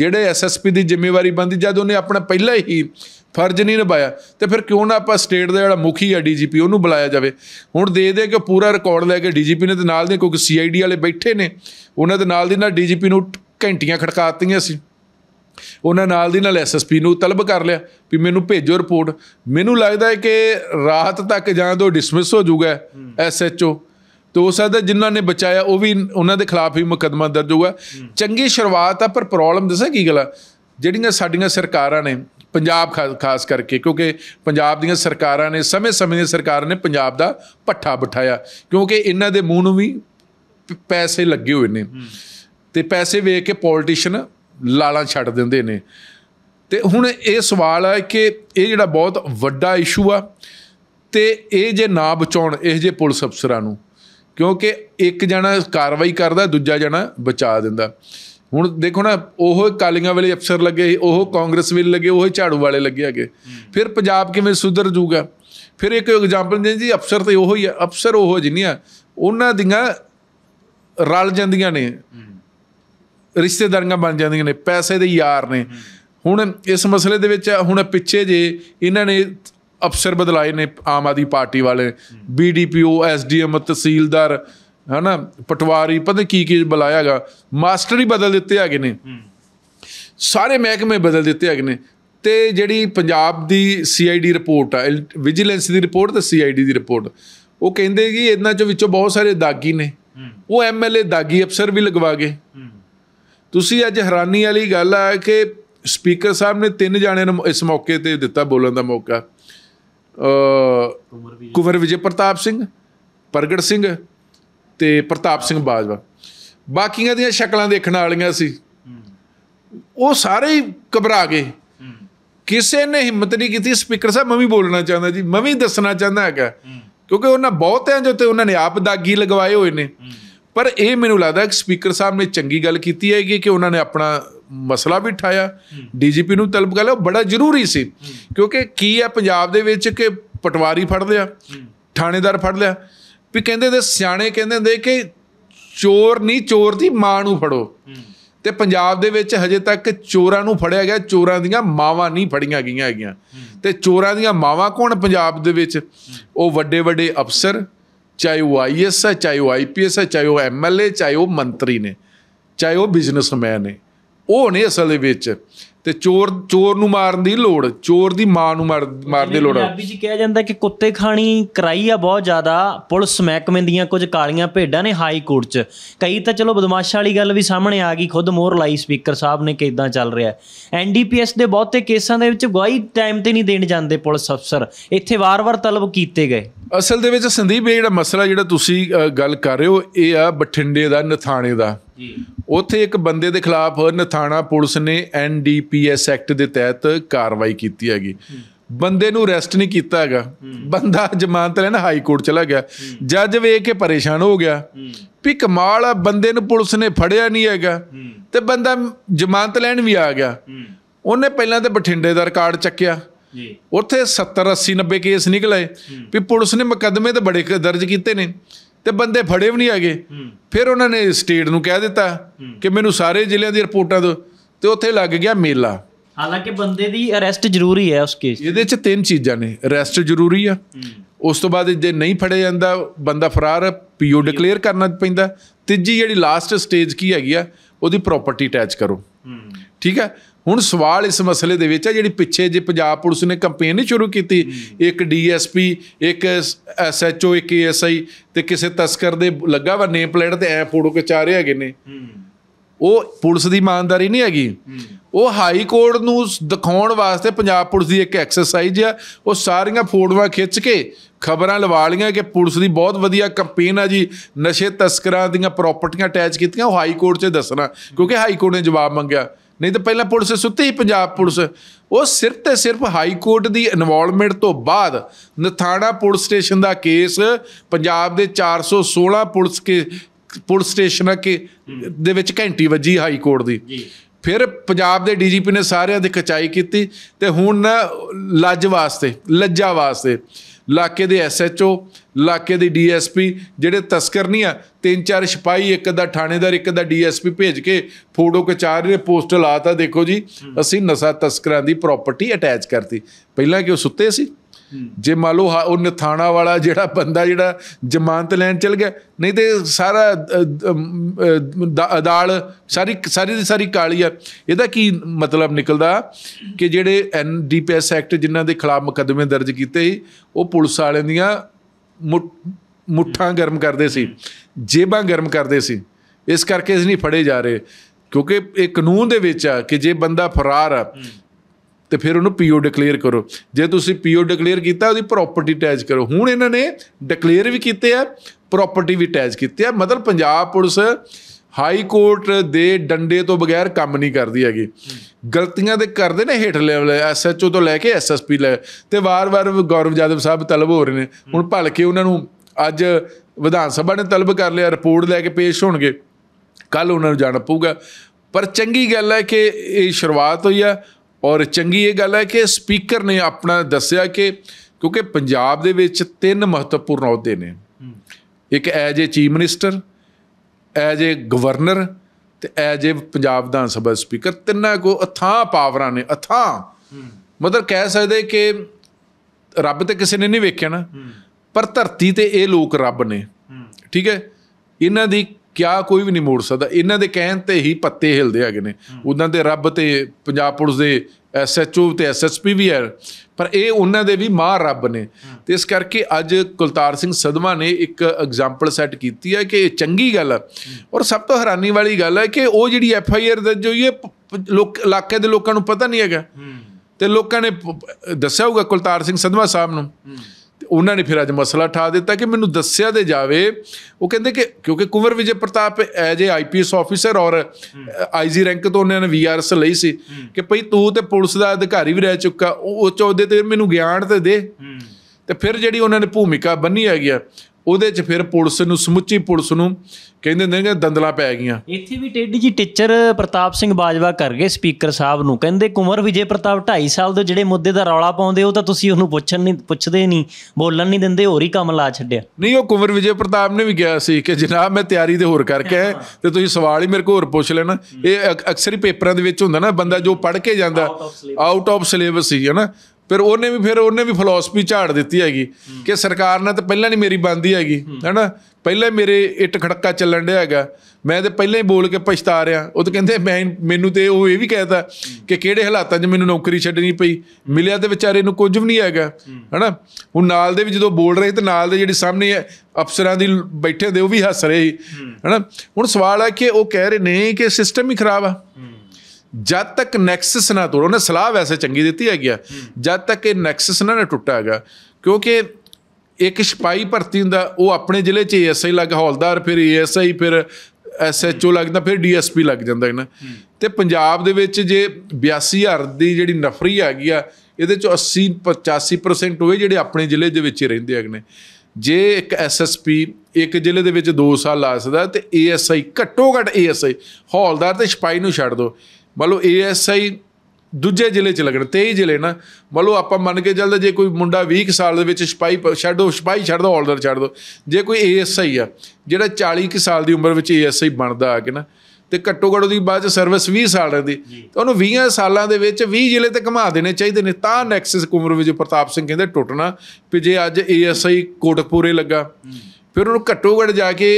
ਜਿਹੜੇ ਐਸਐਸਪੀ ਦੀ ਜ਼ਿੰਮੇਵਾਰੀ ਬੰਦੀ ਜਦ ਉਹਨੇ ਆਪਣਾ ਪਹਿਲਾਂ ਹੀ ਫਰਜ਼ ਨਹੀਂ ਨਿਭਾਇਆ ਤੇ ਫਿਰ ਕਿਉਂ ਨਾ ਆਪਾਂ ਸਟੇਟ ਦਾ ਜਿਹੜਾ ਮੁਖੀ ਹੈ ਡੀਜੀਪੀ ਉਹਨੂੰ ਬੁਲਾਇਆ ਜਾਵੇ ਹੁਣ ਦੇ ਦੇ ਕਿ ਪੂਰਾ ਰਿਕਾਰਡ ਲੈ ਕੇ ਡੀਜੀਪੀ ਨੇ ਤੇ ਨਾਲ ਦੇ ਕਿਉਂਕਿ ਸੀਆਈਡੀ ਵਾਲੇ ਬੈਠੇ ਨੇ ਉਹਨਾਂ ਦੇ ਨਾਲ ਦੀ ਨਾਲ ਡੀਜੀਪੀ ਨੂੰ ਘੰਟੀਆਂ ਖੜਕਾਤੀਆਂ ਸੀ ਉਹਨਾਂ ਨਾਲ ਦੀ ਨਾਲ ਐਸਐਸਪੀ ਨੂੰ ਤਲਬ ਕਰ ਲਿਆ ਵੀ ਮੈਨੂੰ ਭੇਜੋ ਰਿਪੋਰਟ ਮੈਨੂੰ ਲੱਗਦਾ ਹੈ ਕਿ ਰਾਤ ਤੱਕ ਜਾਂ ਤੋਂ ਡਿਸਮਿਸ ਹੋ ਜਾਊਗਾ ਐਸਐਚਓ ਤੇ ਹੋ ਸਕਦਾ ਜਿਨ੍ਹਾਂ ਨੇ ਬਚਾਇਆ ਉਹ ਵੀ ਉਹਨਾਂ ਦੇ ਖਿਲਾਫ ਹੀ ਮੁਕਦਮਾ ਦਰਜ ਹੋਊਗਾ ਚੰਗੀ ਸ਼ੁਰੂਆਤ ਆ ਪਰ ਪ੍ਰੋਬਲਮ ਦੱਸਾਂ ਕੀ ਗੱਲ ਆ ਜਿਹੜੀਆਂ ਸਾਡੀਆਂ ਸਰਕਾਰਾਂ ਨੇ ਪੰਜਾਬ ਖਾਸ ਕਰਕੇ ਕਿਉਂਕਿ ਪੰਜਾਬ ਦੀਆਂ ਸਰਕਾਰਾਂ ਨੇ ਸਮੇਂ-ਸਮੇਂ ਦੀ ਸਰਕਾਰ ਨੇ ਪੰਜਾਬ ਦਾ ਪੱਠਾ ਬਿਠਾਇਆ ਕਿਉਂਕਿ ਇਹਨਾਂ ਦੇ ਮੂੰਹ ਨੂੰ ਵੀ ਪੈਸੇ ਲੱਗੇ ਹੋਏ ਨੇ ਤੇ ਪੈਸੇ ਵੇਖ ਕੇ ਪੋਲਿਟਿਸ਼ੀਅਨ ਲਾਲਾਂ ਛੱਡ ਦਿੰਦੇ ਨੇ ਤੇ ਹੁਣ ਇਹ ਸਵਾਲ ਹੈ ਕਿ ਇਹ ਜਿਹੜਾ ਬਹੁਤ ਵੱਡਾ ਇਸ਼ੂ ਆ ਤੇ ਇਹ ਜੇ ਨਾ ਬਚਾਉਣ ਇਹ ਜੇ ਪੁਲਿਸ ਅਫਸਰਾਂ ਨੂੰ ਕਿਉਂਕਿ ਇੱਕ ਜਣਾ ਕਾਰਵਾਈ ਕਰਦਾ ਦੂਜਾ ਜਣਾ ਬਚਾ ਦਿੰਦਾ ਹੁਣ ਦੇਖੋ ਨਾ ਉਹ ਕਾਲੀਆਂ ਵਾਲੇ ਅਫਸਰ ਲੱਗੇ ਉਹ ਕਾਂਗਰਸ ਵੇਲੇ ਲੱਗੇ ਉਹ ਝਾੜੂ ਵਾਲੇ ਲੱਗੇ ਹੈਗੇ ਫਿਰ ਪੰਜਾਬ ਕਿਵੇਂ ਸੁਧਰ ਜੂਗਾ ਫਿਰ ਇੱਕ ਐਗਜ਼ਾਮਪਲ ਦੇ ਜੀ ਅਫਸਰ ਤੇ ਉਹੋ ਹੀ ਅਫਸਰ ਉਹੋ ਜਿੰਨੀਆਂ ਉਹਨਾਂ ਦੀਆਂ ਰਲ ਜਾਂਦੀਆਂ ਨੇ ਰਿਸ਼ਤੇਦਾਰੀਆਂ ਬਣ ਜਾਂਦੀਆਂ ਨੇ ਪੈਸੇ ਦੇ ਯਾਰ ਨੇ ਹੁਣ ਇਸ ਮਸਲੇ ਦੇ ਵਿੱਚ ਹੁਣ ਪਿੱਛੇ ਜੇ ਇਹਨਾਂ ਨੇ ਅਫਸਰ ਬਦਲਾਏ ਨੇ ਆਮ ਆਦੀ ਪਾਰਟੀ ਵਾਲੇ ਬੀਡੀਪੀਓ ਐਸਡੀਐਮ ਤਹਿਸੀਲਦਾਰ ਹਨਾ ਪਟਵਾਰੀ ਪਤਾ ਕੀ ਕੀ ਬੁਲਾਇਆਗਾ ਮਾਸਟਰ ਹੀ ਬਦਲ ਦਿੱਤੇ ਹੈਗੇ ਨੇ ਸਾਰੇ ਮਹਿਕਮੇ ਬਦਲ ਦਿੱਤੇ ਹੈਗੇ ਨੇ ਤੇ ਜਿਹੜੀ ਪੰਜਾਬ ਦੀ ਸੀਆਈਡੀ ਰਿਪੋਰਟ ਆ ਵਿਜੀਲੈਂਸ ਦੀ ਰਿਪੋਰਟ ਤੇ ਸੀਆਈਡੀ ਦੀ ਰਿਪੋਰਟ ਉਹ ਕਹਿੰਦੇ ਕਿ ਇਹਨਾਂ ਚੋਂ ਵਿੱਚੋਂ ਬਹੁਤ ਸਾਰੇ ਦਾਗੀ ਨੇ ਉਹ ਐਮਐਲਏ ਦਾਗੀ ਅਫਸਰ ਵੀ ਲਗਵਾ ਗਏ ਤੁਸੀਂ ਅੱਜ ਹੈਰਾਨੀ ਵਾਲੀ ਗੱਲ ਆ ਕਿ ਸਪੀਕਰ ਸਾਹਿਬ ਨੇ ਤਿੰਨ ਜਾਣਿਆਂ ਨੂੰ ਇਸ ਮੌਕੇ ਤੇ ਦਿੱਤਾ ਬੋਲਣ ਦਾ ਮੌਕਾ ਕੁਵਰ ਵਿਜੇ ਪ੍ਰਤਾਪ ਸਿੰਘ ਪ੍ਰਗਟ ਸਿੰਘ ਤੇ ਪ੍ਰਤਾਪ ਸਿੰਘ ਬਾਜਵਾ ਬਾਕੀਆਂ ਦੀਆਂ ਸ਼ਕਲਾਂ ਦੇਖਣ ਵਾਲੀਆਂ ਸੀ ਉਹ ਸਾਰੇ ਹੀ ਘਬਰਾ ਗਏ ਕਿਸੇ ਨੇ ਹਿੰਮਤ ਨਹੀਂ ਕੀਤੀ ਸਪੀਕਰ ਸਾਹਿਬ ਮੈਂ ਵੀ ਬੋਲਣਾ ਚਾਹੁੰਦਾ ਜੀ ਮੈਂ ਵੀ ਦੱਸਣਾ ਚਾਹੁੰਦਾ ਹੈਗਾ ਕਿਉਂਕਿ ਉਹਨਾਂ ਬਹੁਤ ਹੈ ਜੋ ਤੇ ਉਹਨਾਂ ਨੇ ਆਪ ਦਾਗੀ ਲਗਵਾਏ ਹੋਏ ਨੇ ਪਰ ਇਹ ਮੈਨੂੰ ਲੱਗਦਾ ਕਿ ਸਪੀਕਰ ਸਾਹਿਬ ਨੇ ਚੰਗੀ ਗੱਲ ਕੀਤੀ ਹੈ ਕਿ ਉਹਨਾਂ ਨੇ ਆਪਣਾ ਮਸਲਾ ਵੀ ਠਾਇਆ ਡੀਜੀਪੀ ਨੂੰ ਤਲਬ ਕਰ ਲਿਆ ਬੜਾ ਜ਼ਰੂਰੀ ਸੀ ਕਿਉਂਕਿ ਕੀ ਹੈ ਪੰਜਾਬ ਦੇ ਵਿੱਚ ਕਿ ਪਟਵਾਰੀ ਫੜ ਲਿਆ ਥਾਣੇਦਾਰ ਫੜ ਲਿਆ ਵੀ ਕਹਿੰਦੇ ਦੇ ਸਿਆਣੇ ਕਹਿੰਦੇ ਹੁੰਦੇ ਕਿ ਚੋਰ ਨਹੀਂ ਚੋਰ ਦੀ ਮਾਂ ਨੂੰ ਫੜੋ ਤੇ ਪੰਜਾਬ ਦੇ ਵਿੱਚ ਹਜੇ ਤੱਕ ਚੋਰਾਂ ਨੂੰ ਫੜਿਆ ਗਿਆ ਚੋਰਾਂ ਦੀਆਂ ਮਾਵਾਂ ਨਹੀਂ ਫੜੀਆਂ ਗਈਆਂ ਹੈਗੀਆਂ ਤੇ ਚੋਰਾਂ ਦੀਆਂ ਮਾਵਾਂ ਕੌਣ ਪੰਜਾਬ ਦੇ ਵਿੱਚ ਉਹ ਵੱਡੇ ਵੱਡੇ ਅਫਸਰ ਚਾਹੇ ਉਹ ਆਈਐਸ ਹੈ ਚਾਹੇ ਉਹ ਆਈਪੀਐਸ ਹੈ ਚਾਹੇ ਉਹ ਐਮਐਲਏ ਚਾਹੇ ਉਹ ਮੰਤਰੀ ਨੇ ਚਾਹੇ ਉਹ ਬਿਜ਼ਨਸਮੈਨ ਨੇ ਉਹ ਨੇ ਅਸਲ ਦੇ ਵਿੱਚ ਤੇ ਚੋਰ ਚੋਰ ਨੂੰ ਮਾਰਨ ਦੀ ਲੋੜ ਚੋਰ ਦੀ ਮਾਂ ਨੂੰ ਮਾਰਨ ਦੀ ਲੋੜ ਪੰਜਾਬੀ ਚ ਕਿਹਾ ਜਾਂਦਾ ਕਿ ਕੁੱਤੇ ਖਾਣੀ ਕਰਾਈ ਆ ਬਹੁਤ ਜ਼ਿਆਦਾ ਪੁਲਿਸ ਮਹਿਕਮੇ ਦੀਆਂ ਕੁਝ ਕਾਲੀਆਂ ਭੇਡਾਂ ਨੇ ਹਾਈ ਕੋਰਟ 'ਚ ਕਈ ਤਾਂ ਚਲੋ ਬਦਮਾਸ਼ਾਂ ਵਾਲੀ ਗੱਲ ਵੀ ਸਾਹਮਣੇ ਆ ਗਈ ਖੁਦ ਮੋਹਰ ਲਾਈ ਸਪੀਕਰ ਸਾਹਿਬ ਨੇ ਕਿ ਇਦਾਂ ਚੱਲ ਰਿਹਾ ਐਨਡੀਪੀਐਸ ਦੇ ਬਹੁਤੇ ਕੇਸਾਂ ਦੇ ਵਿੱਚ ਗਵਾਹੀ ਟਾਈਮ ਤੇ ਨਹੀਂ ਦੇਣ ਜਾਂਦੇ ਪੁਲਿਸ ਅਫਸਰ ਇੱਥੇ ਵਾਰ-ਵਾਰ ਤਲਬ ਕੀਤੇ ਗਏ ਅਸਲ ਦੇ ਵਿੱਚ ਸੰਦੀਪ ਇਹ ਜਿਹੜਾ ਮਸਲਾ ਜਿਹੜਾ ਤੁਸੀਂ ਗੱਲ ਕਰ ਰਹੇ ਹੋ ਇਹ ਆ ਬਠਿੰਡੇ ਦਾ ਨਥਾਣੇ ਦਾ ਜੀ ਉੱਥੇ ਇੱਕ ਬੰਦੇ ਦੇ ਖਿਲਾਫ ਨਥਾਣਾ ਪੁਲਿਸ ਨੇ ਐਨਡੀਪੀਐਸ ਐਕਟ ਦੇ ਤਹਿਤ ਕਾਰਵਾਈ ਕੀਤੀ ਹੈਗੀ ਬੰਦੇ ਨੂੰ ਅਰੈਸਟ ਨਹੀਂ ਕੀਤਾ ਹੈਗਾ ਬੰਦਾ ਜ਼ਮਾਨਤ ਲੈਣ ਹਾਈ ਕੋਰਟ ਚਲਾ ਗਿਆ ਜੱਜ ਵੇਖ ਕੇ ਪਰੇਸ਼ਾਨ ਹੋ ਗਿਆ ਵੀ ਕਮਾਲ ਆ ਬੰਦੇ ਨੂੰ ਪੁਲਿਸ ਨੇ ਫੜਿਆ ਨਹੀਂ ਹੈਗਾ ਤੇ ਬੰਦਾ ਜ਼ਮਾਨਤ ਲੈਣ ਵੀ ਆ ਗਿਆ ਉਹਨੇ ਪਹਿਲਾਂ ਤੇ ਬਠਿੰਡੇ ਦਾ ਰਿਕਾਰਡ ਚੱਕਿਆ ਉੱਥੇ 70 80 90 ਕੇਸ ਨਿਕਲੇ ਵੀ ਪੁਲਿਸ ਨੇ ਮੁਕੱਦਮੇ ਤੇ ਬੜੇ ਦਰਜ ਕੀਤੇ ਨੇ ਤੇ ਬੰਦੇ ਫੜੇ ਵੀ ਨਹੀਂ ਹੈਗੇ ਫਿਰ ਉਹਨਾਂ ਨੇ ਸਟੇਟ ਨੂੰ ਕਹਿ ਦਿੱਤਾ ਕਿ ਮੈਨੂੰ ਸਾਰੇ ਜ਼ਿਲ੍ਹਿਆਂ ਦੀ ਰਿਪੋਰਟਾਂ ਦੋ ਤੇ ਉੱਥੇ ਲੱਗ ਗਿਆ ਮੇਲਾ ਹਾਲਾਂਕਿ ਬੰਦੇ ਦੀ ਅਰੈਸਟ ਜ਼ਰੂਰੀ ਹੈ ਉਸ ਕੇਸ ਇਹਦੇ ਚ ਤਿੰਨ ਚੀਜ਼ਾਂ ਨੇ ਅਰੈਸਟ ਜ਼ਰੂਰੀ ਆ ਉਸ ਤੋਂ ਬਾਅਦ ਜੇ ਨਹੀਂ ਫੜਿਆ ਜਾਂਦਾ ਬੰਦਾ ਫਰਾਰ ਪੀਓ ਡਿਕਲੇਅਰ ਕਰਨਾ ਪੈਂਦਾ ਤੀਜੀ ਜਿਹੜੀ ਲਾਸਟ ਸਟੇਜ ਕੀ ਹੈਗੀ ਆ ਉਹਦੀ ਪ੍ਰਾਪਰਟੀ ਅਟੈਚ ਕਰੋ ਠੀਕ ਹੈ ਹੁਣ ਸਵਾਲ ਇਸ ਮਸਲੇ ਦੇ ਵਿੱਚ ਹੈ ਜਿਹੜੀ ਪਿੱਛੇ ਜੇ ਪੰਜਾਬ ਪੁਲਿਸ ਨੇ ਕੰਪੇਨ ਨਹੀਂ ਸ਼ੁਰੂ ਕੀਤੀ ਇੱਕ ਡੀਐਸਪੀ ਇੱਕ ਐਸਐਚਓ ਇੱਕ ਐਸਆਈ ਤੇ ਕਿਸੇ ਤਸਕਰ ਦੇ ਲੱਗਾ ਵਾ ਨੇਮ ਪਲੇਟ ਤੇ ਐ ਫੋਟੋ ਖਿਚਾ ਰਹੇ ਹੈਗੇ ਨੇ ਉਹ ਪੁਲਿਸ ਦੀ ਇਮਾਨਦਾਰੀ ਨਹੀਂ ਹੈਗੀ ਉਹ ਹਾਈ ਕੋਰਟ ਨੂੰ ਦਿਖਾਉਣ ਵਾਸਤੇ ਪੰਜਾਬ ਪੁਲਿਸ ਦੀ ਇੱਕ ਐਕਸਰਸਾਈਜ਼ ਆ ਉਹ ਸਾਰੀਆਂ ਫੋਟੋਆਂ ਖਿੱਚ ਕੇ ਖਬਰਾਂ ਲਵਾ ਲੀਆਂ ਕਿ ਪੁਲਿਸ ਦੀ ਬਹੁਤ ਵਧੀਆ ਕੈਂਪੇਨ ਆ ਜੀ ਨਸ਼ੇ ਤਸਕਰਾਂ ਦੀਆਂ ਪ੍ਰਾਪਰਟੀਆਂ ਅਟੈਚ ਕੀਤੀਆਂ ਉਹ ਹਾਈ ਕੋਰਟ 'ਚ ਦੱਸਣਾ ਕਿਉਂਕਿ ਹਾਈ ਕੋਰਟ ਨੇ ਜਵਾਬ ਮੰਗਿਆ ਨਹੀਂ ਤਾਂ ਪਹਿਲਾਂ ਪੁਲਿਸ ਸੁੱਤੀ ਪੰਜਾਬ ਪੁਲਿਸ ਉਹ ਸਿਰਫ ਤੇ ਸਿਰਫ ਹਾਈ ਕੋਰਟ ਦੀ ਇਨਵੋਲਵਮੈਂਟ ਤੋਂ ਬਾਅਦ ਨਥਾਣਾ ਪੁਲਿਸ ਸਟੇਸ਼ਨ ਦਾ ਕੇਸ ਪੰਜਾਬ ਦੇ 416 ਪੁਲਿਸ ਕੇ ਪੁਲਿਸ ਸਟੇਸ਼ਨਾਂ ਕੇ ਦੇ ਵਿੱਚ ਘੰਟੀ ਵੱਜੀ ਹਾਈ ਕੋਰਟ ਦੀ ਫਿਰ ਪੰਜਾਬ ਦੇ ਡੀਜੀਪੀ ਨੇ ਸਾਰਿਆਂ ਦੀ ਕਚਾਈ ਕੀਤੀ ਤੇ ਹੁਣ ਲੱਜ ਵਾਸਤੇ ਲੱਜਾ ਵਾਸਤੇ ਇਲਾਕੇ ਦੇ ਐਸਐਚਓ ਇਲਾਕੇ ਦੇ ਡੀਐਸਪੀ ਜਿਹੜੇ ਤਸਕਰ ਨਹੀਂ ਆ ਤਿੰਨ ਚਾਰ ਸਿਪਾਹੀ ਇੱਕ ਦਾ ਥਾਣੇਦਾਰ ਇੱਕ ਦਾ ਡੀਐਸਪੀ ਭੇਜ ਕੇ ਫੋਟੋ ਕਚਾਰ ਨੇ ਪੋਸਟ ਲਾਤਾ ਦੇਖੋ ਜੀ ਅਸੀਂ ਨਸ਼ਾ ਤਸਕਰਾਂ ਦੀ ਪ੍ਰਾਪਰਟੀ ਅਟੈਚ ਕਰਤੀ ਪਹਿਲਾਂ ਕਿ ਉਹ ਸੁੱਤੇ ਸੀ ਜੇ ਮੰਨ ਲਓ ਉਹ ਥਾਣਾ ਵਾਲਾ ਜਿਹੜਾ ਬੰਦਾ ਜਿਹੜਾ ਜ਼ਮਾਨਤ ਲੈਣ ਚਲ ਗਿਆ ਨਹੀਂ ਤੇ ਸਾਰਾ ਅਦਾਲ ਸਾਰੀ ਸਾਰੀ ਦੀ ਸਾਰੀ ਕਾਲੀ ਆ ਇਹਦਾ ਕੀ ਮਤਲਬ ਨਿਕਲਦਾ ਕਿ ਜਿਹੜੇ ਐਨਡੀਪੀਐਸ ਐਕਟ ਜਿਨ੍ਹਾਂ ਦੇ ਖਿਲਾਫ ਮੁਕਦਮੇ ਦਰਜ ਕੀਤੇ ਸੀ ਉਹ ਪੁਲਿਸ ਵਾਲਿਆਂ ਦੀਆਂ ਮੁੱਠਾਂ ਗਰਮ ਕਰਦੇ ਸੀ ਜੇਬਾਂ ਗਰਮ ਕਰਦੇ ਸੀ ਇਸ ਕਰਕੇ ਇਸ ਨਹੀਂ ਫੜੇ ਜਾ ਰਹੇ ਕਿਉਂਕਿ ਇਹ ਕਾਨੂੰਨ ਦੇ ਵਿੱਚ ਆ ਕਿ ਜੇ ਬੰਦਾ ਫਰਾਰ ਆ ਤੇ ਫਿਰ ਉਹਨੂੰ ਪੀਓ ਡਿਕਲੇਅਰ ਕਰੋ ਜੇ ਤੁਸੀਂ ਪੀਓ ਡਿਕਲੇਅਰ ਕੀਤਾ ਉਹਦੀ ਪ੍ਰਾਪਰਟੀ ਅਟੈਚ ਕਰੋ ਹੁਣ ਇਹਨਾਂ ਨੇ ਡਿਕਲੇਅਰ ਵੀ ਕੀਤੇ ਆ ਪ੍ਰਾਪਰਟੀ ਵੀ ਅਟੈਚ ਕੀਤੀ ਆ ਮਤਲਬ ਪੰਜਾਬ ਪੁਲਿਸ ਹਾਈ ਕੋਰਟ ਦੇ ਡੰਡੇ ਤੋਂ ਬਗੈਰ ਕੰਮ ਨਹੀਂ ਕਰਦੀ ਹੈਗੀ ਗਲਤੀਆਂ ਦੇ ਕਰਦੇ ਨੇ ਹੇਠ ਲੈਵਲ ਐਸਐਚਓ ਤੋਂ ਲੈ ਕੇ ਐਸਐਸਪੀ ਲੈ ਤੇ ਵਾਰ-ਵਾਰ ਗੌਰਵ ਜਾਦਵ ਸਾਹਿਬ ਤਲਬ ਹੋ ਰਹੇ ਨੇ ਹੁਣ ਭਲ ਕੇ ਉਹਨਾਂ ਨੂੰ ਅੱਜ ਵਿਧਾਨ ਸਭਾ ਨੇ ਤਲਬ ਕਰ ਲਿਆ ਰਿਪੋਰਟ ਲੈ ਕੇ ਪੇਸ਼ ਹੋਣਗੇ ਕੱਲ ਉਹਨਾਂ ਨੂੰ ਜਾਣਾ ਪਊਗਾ ਪਰ ਚੰਗੀ ਗੱਲ ਹੈ ਕਿ ਇਹ ਸ਼ੁਰੂਆਤ ਹੋਈ ਆ ਔਰ ਚੰਗੀ ਇਹ ਗੱਲ ਹੈ ਕਿ ਸਪੀਕਰ ਨੇ ਆਪਣਾ ਦੱਸਿਆ ਕਿ ਕਿਉਂਕਿ ਪੰਜਾਬ ਦੇ ਵਿੱਚ ਤਿੰਨ ਮਹੱਤਵਪੂਰਨ ਅਹੁਦੇ ਨੇ ਇੱਕ as a chief minister as a governor ਤੇ as a Punjab Vidhan Sabha speaker ਤਿੰਨਾਂ ਕੋ ਅਥਾਹ ਪਾਵਰਾਂ ਨੇ ਅਥਾਹ ਮਤਲਬ ਕਹਿ ਸਕਦੇ ਕਿ ਰੱਬ ਤੇ ਕਿਸੇ ਨੇ ਨਹੀਂ ਵੇਖਿਆ ਨਾ ਪਰ ਧਰਤੀ ਤੇ ਇਹ ਲੋਕ ਰੱਬ ਨੇ ਠੀਕ ਹੈ ਇਹਨਾਂ ਦੀ ਕਿਆ ਕੋਈ ਵੀ ਨਹੀਂ ਮੋੜ ਸਕਦਾ ਇਹਨਾਂ ਦੇ ਕਹਿਣ ਤੇ ਹੀ ਪੱਤੇ ਹਿਲਦੇ ਹੈਗੇ ਨੇ ਉਹਨਾਂ ਦੇ ਰੱਬ ਤੇ ਪੰਜਾਬ ਪੁਲਿਸ ਦੇ ਐਸਐਚਓ ਤੇ ਐਸਐਸਪੀ ਵੀ ਹੈ ਪਰ ਇਹ ਉਹਨਾਂ ਦੇ ਵੀ ਮਾਂ ਰੱਬ ਨੇ ਤੇ ਇਸ ਕਰਕੇ ਅੱਜ ਕੁਲਤਾਰ ਸਿੰਘ ਸਦਮਾ ਨੇ ਇੱਕ ਐਗਜ਼ਾਮਪਲ ਸੈੱਟ ਕੀਤੀ ਹੈ ਕਿ ਇਹ ਚੰਗੀ ਗੱਲ ਹੈ ਔਰ ਸਭ ਤੋਂ ਹੈਰਾਨੀ ਵਾਲੀ ਗੱਲ ਹੈ ਕਿ ਉਹ ਜਿਹੜੀ ਐਫ ਆਈ ਆਰ ਦਰਜ ਹੋਈ ਹੈ ਲੋਕ ਇਲਾਕੇ ਦੇ ਲੋਕਾਂ ਨੂੰ ਪਤਾ ਨਹੀਂ ਹੈਗਾ ਤੇ ਲੋਕਾਂ ਨੇ ਦੱਸਿਆ ਹੋਊਗਾ ਕੁਲਤਾਰ ਸਿੰਘ ਸਦਮਾ ਸਾਹਿਬ ਨੂੰ ਉਹਨਾਂ ਨੇ ਫਿਰ ਅੱਜ ਮਸਲਾ ਠਾ ਦਿੱਤਾ ਕਿ ਮੈਨੂੰ ਦੱਸਿਆ ਦੇ ਜਾਵੇ ਉਹ ਕਹਿੰਦੇ ਕਿ ਕਿਉਂਕਿ Kunwar Vijay Pratap as a IPS officer ਔਰ ਆਈਜੀ ਰੈਂਕ ਤੋਂ ਉਹਨਾਂ ਨੇ ਵੀਆਰਐਸ ਲਈ ਸੀ ਕਿ ਭਈ ਤੂੰ ਤੇ ਪੁਲਿਸ ਦਾ ਅਧਿਕਾਰੀ ਵੀ ਰਹਿ ਚੁੱਕਾ ਉਹ ਚੌਦੇ ਤੇ ਮੈਨੂੰ ਗਿਆਨ ਤੇ ਦੇ ਤੇ ਫਿਰ ਜਿਹੜੀ ਉਹਨਾਂ ਨੇ ਭੂਮਿਕਾ ਬੰਨੀ ਹੈਗੀ ਆ ਉਹਦੇ 'ਚ ਫਿਰ ਪੁਲਿਸ ਨੂੰ ਸਮੁੱਚੀ ਪੁਲਿਸ ਨੂੰ ਕਹਿੰਦੇ ਨੇ ਦੰਦਲਾ ਪੈ ਗਈਆਂ ਇੱਥੇ ਵੀ ਟੇਡੀ ਜੀ ਟੀਚਰ ਪ੍ਰਤਾਪ ਸਿੰਘ ਬਾਜਵਾ ਕਰ ਗਏ ਸਪੀਕਰ ਸਾਹਿਬ ਨੂੰ ਕਹਿੰਦੇ ਕੁਮਰ ਵਿਜੇ ਪ੍ਰਤਾਪ 2.5 ਸਾਲ ਦੇ ਜਿਹੜੇ ਮੁੱਦੇ ਦਾ ਰੌਲਾ ਪਾਉਂਦੇ ਉਹ ਤਾਂ ਤੁਸੀਂ ਉਹਨੂੰ ਪੁੱਛਣ ਨਹੀਂ ਪੁੱਛਦੇ ਨਹੀਂ ਬੋਲਣ ਨਹੀਂ ਦਿੰਦੇ ਹੋਰ ਹੀ ਕੰਮ ਲਾ ਛੱਡਿਆ ਨਹੀਂ ਉਹ ਕੁਮਰ ਵਿਜੇ ਪ੍ਰਤਾਪ ਨੇ ਵੀ ਕਿਹਾ ਸੀ ਕਿ ਜਨਾਬ ਮੈਂ ਤਿਆਰੀ ਦੇ ਹੋਰ ਕਰਕੇ ਤੇ ਤੁਸੀਂ ਸਵਾਲ ਹੀ ਮੇਰੇ ਕੋਲ ਹੋਰ ਪੁੱਛ ਲੈਣਾ ਇਹ ਅਕਸਰ ਹੀ ਪੇਪਰਾਂ ਦੇ ਵਿੱਚ ਹੁੰਦਾ ਨਾ ਬੰਦਾ ਜੋ ਪੜ੍ਹ ਕੇ ਜਾਂਦਾ ਆਊਟ ਆਫ ਸਿਲੇਬਸ ਹੀ ਹੈ ਨਾ ਫਿਰ ਉਹਨੇ ਵੀ ਫਿਰ ਉਹਨੇ ਵੀ ਫਲਸਫੀ ਝਾੜ ਦਿੱਤੀ ਹੈਗੀ ਕਿ ਸਰਕਾਰ ਨਾਲ ਤਾਂ ਪਹਿਲਾਂ ਨਹੀਂ ਮੇਰੀ ਬੰਦੀ ਹੈਗੀ ਹੈਨਾ ਪਹਿਲੇ ਮੇਰੇ ਇੱਟ ਖੜਕਾ ਚੱਲਣ ਡਿਆ ਹੈਗਾ ਮੈਂ ਤੇ ਪਹਿਲਾਂ ਹੀ ਬੋਲ ਕੇ ਪਛਤਾ ਰਿਆ ਉਹ ਤਾਂ ਕਹਿੰਦੇ ਮੈਂ ਮੈਨੂੰ ਤੇ ਉਹ ਇਹ ਵੀ ਕਹਿਤਾ ਕਿ ਕਿਹੜੇ ਹਾਲਾਤਾਂ 'ਚ ਮੈਨੂੰ ਨੌਕਰੀ ਛੱਡਣੀ ਪਈ ਮਿਲਿਆ ਤੇ ਵਿਚਾਰੇ ਨੂੰ ਕੁਝ ਵੀ ਨਹੀਂ ਹੈਗਾ ਹੈਨਾ ਹੁਣ ਨਾਲ ਦੇ ਵੀ ਜਦੋਂ ਬੋਲ ਰਹੇ ਤੇ ਨਾਲ ਦੇ ਜਿਹੜੀ ਸਾਹਮਣੇ ਅਫਸਰਾਂ ਦੀ ਬੈਠੇ ਦੇ ਉਹ ਵੀ ਹੱਸ ਰਹੇ ਹੈਨਾ ਹੁਣ ਸਵਾਲ ਹੈ ਕਿ ਉਹ ਕਹਿ ਰਹੇ ਨੇ ਕਿ ਸਿਸਟਮ ਹੀ ਖਰਾਬ ਆ ਜਦ ਤੱਕ ਨੈਕਸਸ ਨਾ ਤੋੜੋ ਨੇ ਸਲਾਹ ਵੈਸੇ ਚੰਗੀ ਦਿੱਤੀ ਹੈਗੀ ਆ ਜਦ ਤੱਕ ਇਹ ਨੈਕਸਸ ਨਾ ਟੁੱਟਾ ਹੈਗਾ ਕਿਉਂਕਿ ਇੱਕ ਸਿਪਾਈ ਭਰਤੀ ਹੁੰਦਾ ਉਹ ਆਪਣੇ ਜ਼ਿਲ੍ਹੇ 'ਚ ਐਸਆਈ ਲੱਗ ਹੌਲਦਾਰ ਫਿਰ ਐਸਆਈ ਫਿਰ ਐਸਐਚਓ ਲੱਗਦਾ ਫਿਰ ਡੀਐਸਪੀ ਲੱਗ ਜਾਂਦਾ ਹੈ ਨਾ ਤੇ ਪੰਜਾਬ ਦੇ ਵਿੱਚ ਜੇ 82000 ਦੀ ਜਿਹੜੀ ਨਫਰੀ ਹੈਗੀ ਆ ਇਹਦੇ ਚ 80 85% ਹੋਏ ਜਿਹੜੇ ਆਪਣੇ ਜ਼ਿਲ੍ਹੇ ਦੇ ਵਿੱਚ ਹੀ ਰਹਿੰਦੇ ਹੈਗੇ ਨੇ ਜੇ ਇੱਕ ਐਸਐਸਪੀ ਇੱਕ ਜ਼ਿਲ੍ਹੇ ਦੇ ਵਿੱਚ 2 ਸਾਲ ਲਾ ਸਕਦਾ ਤੇ ਏਐਸਆਈ ਘੱਟੋ ਘੱਟ ਏਐਸਆਈ ਹੌਲਦਾਰ ਤੇ ਸਿਪਾਈ ਨੂੰ ਛੱਡ ਦਿਓ ਮੰਨ ਲਓ ਏਐਸਆਈ ਦੂਜੇ ਜ਼ਿਲ੍ਹੇ ਚ ਲੱਗਣ 23 ਜ਼ਿਲ੍ਹੇ ਨਾ ਮੰਨ ਲਓ ਆਪਾਂ ਮੰਨ ਕੇ ਚੱਲਦੇ ਜੇ ਕੋਈ ਮੁੰਡਾ 20 ਸਾਲ ਦੇ ਵਿੱਚ ਸਿਪਾਈ ਸ਼ੈਡੋ ਸਿਪਾਈ ਛੱਡ ਦੋ ਆਲਦਰ ਛੱਡ ਦੋ ਜੇ ਕੋਈ ਏਐਸਆਈ ਆ ਜਿਹੜਾ 40 ਕਿ ਸਾਲ ਦੀ ਉਮਰ ਵਿੱਚ ਏਐਸਆਈ ਬਣਦਾ ਆ ਕੇ ਨਾ ਤੇ ਘੱਟੋ ਘੱਟ ਉਹਦੀ ਬਾਅਦ ਚ ਸਰਵਿਸ 20 ਸਾਲ ਰਹਿੰਦੀ ਤੇ ਉਹਨੂੰ 20 ਸਾਲਾਂ ਦੇ ਵਿੱਚ 20 ਜ਼ਿਲ੍ਹੇ ਤੇ ਘੁਮਾ ਦੇਣੇ ਚਾਹੀਦੇ ਨੇ ਤਾਂ ਨੈਕਸਸ ਕੁਮਰ ਵਿੱਚ ਪ੍ਰਤਾਪ ਸਿੰਘ ਕਹਿੰਦੇ ਟੁੱਟਣਾ ਵੀ ਜੇ ਅੱਜ ਏਐਸਆਈ ਕੋਟਕਪੂਰੇ ਲੱਗਾ ਫਿਰ ਉਹਨੂੰ ਘੱਟੋ ਘੱਟ ਜਾ ਕੇ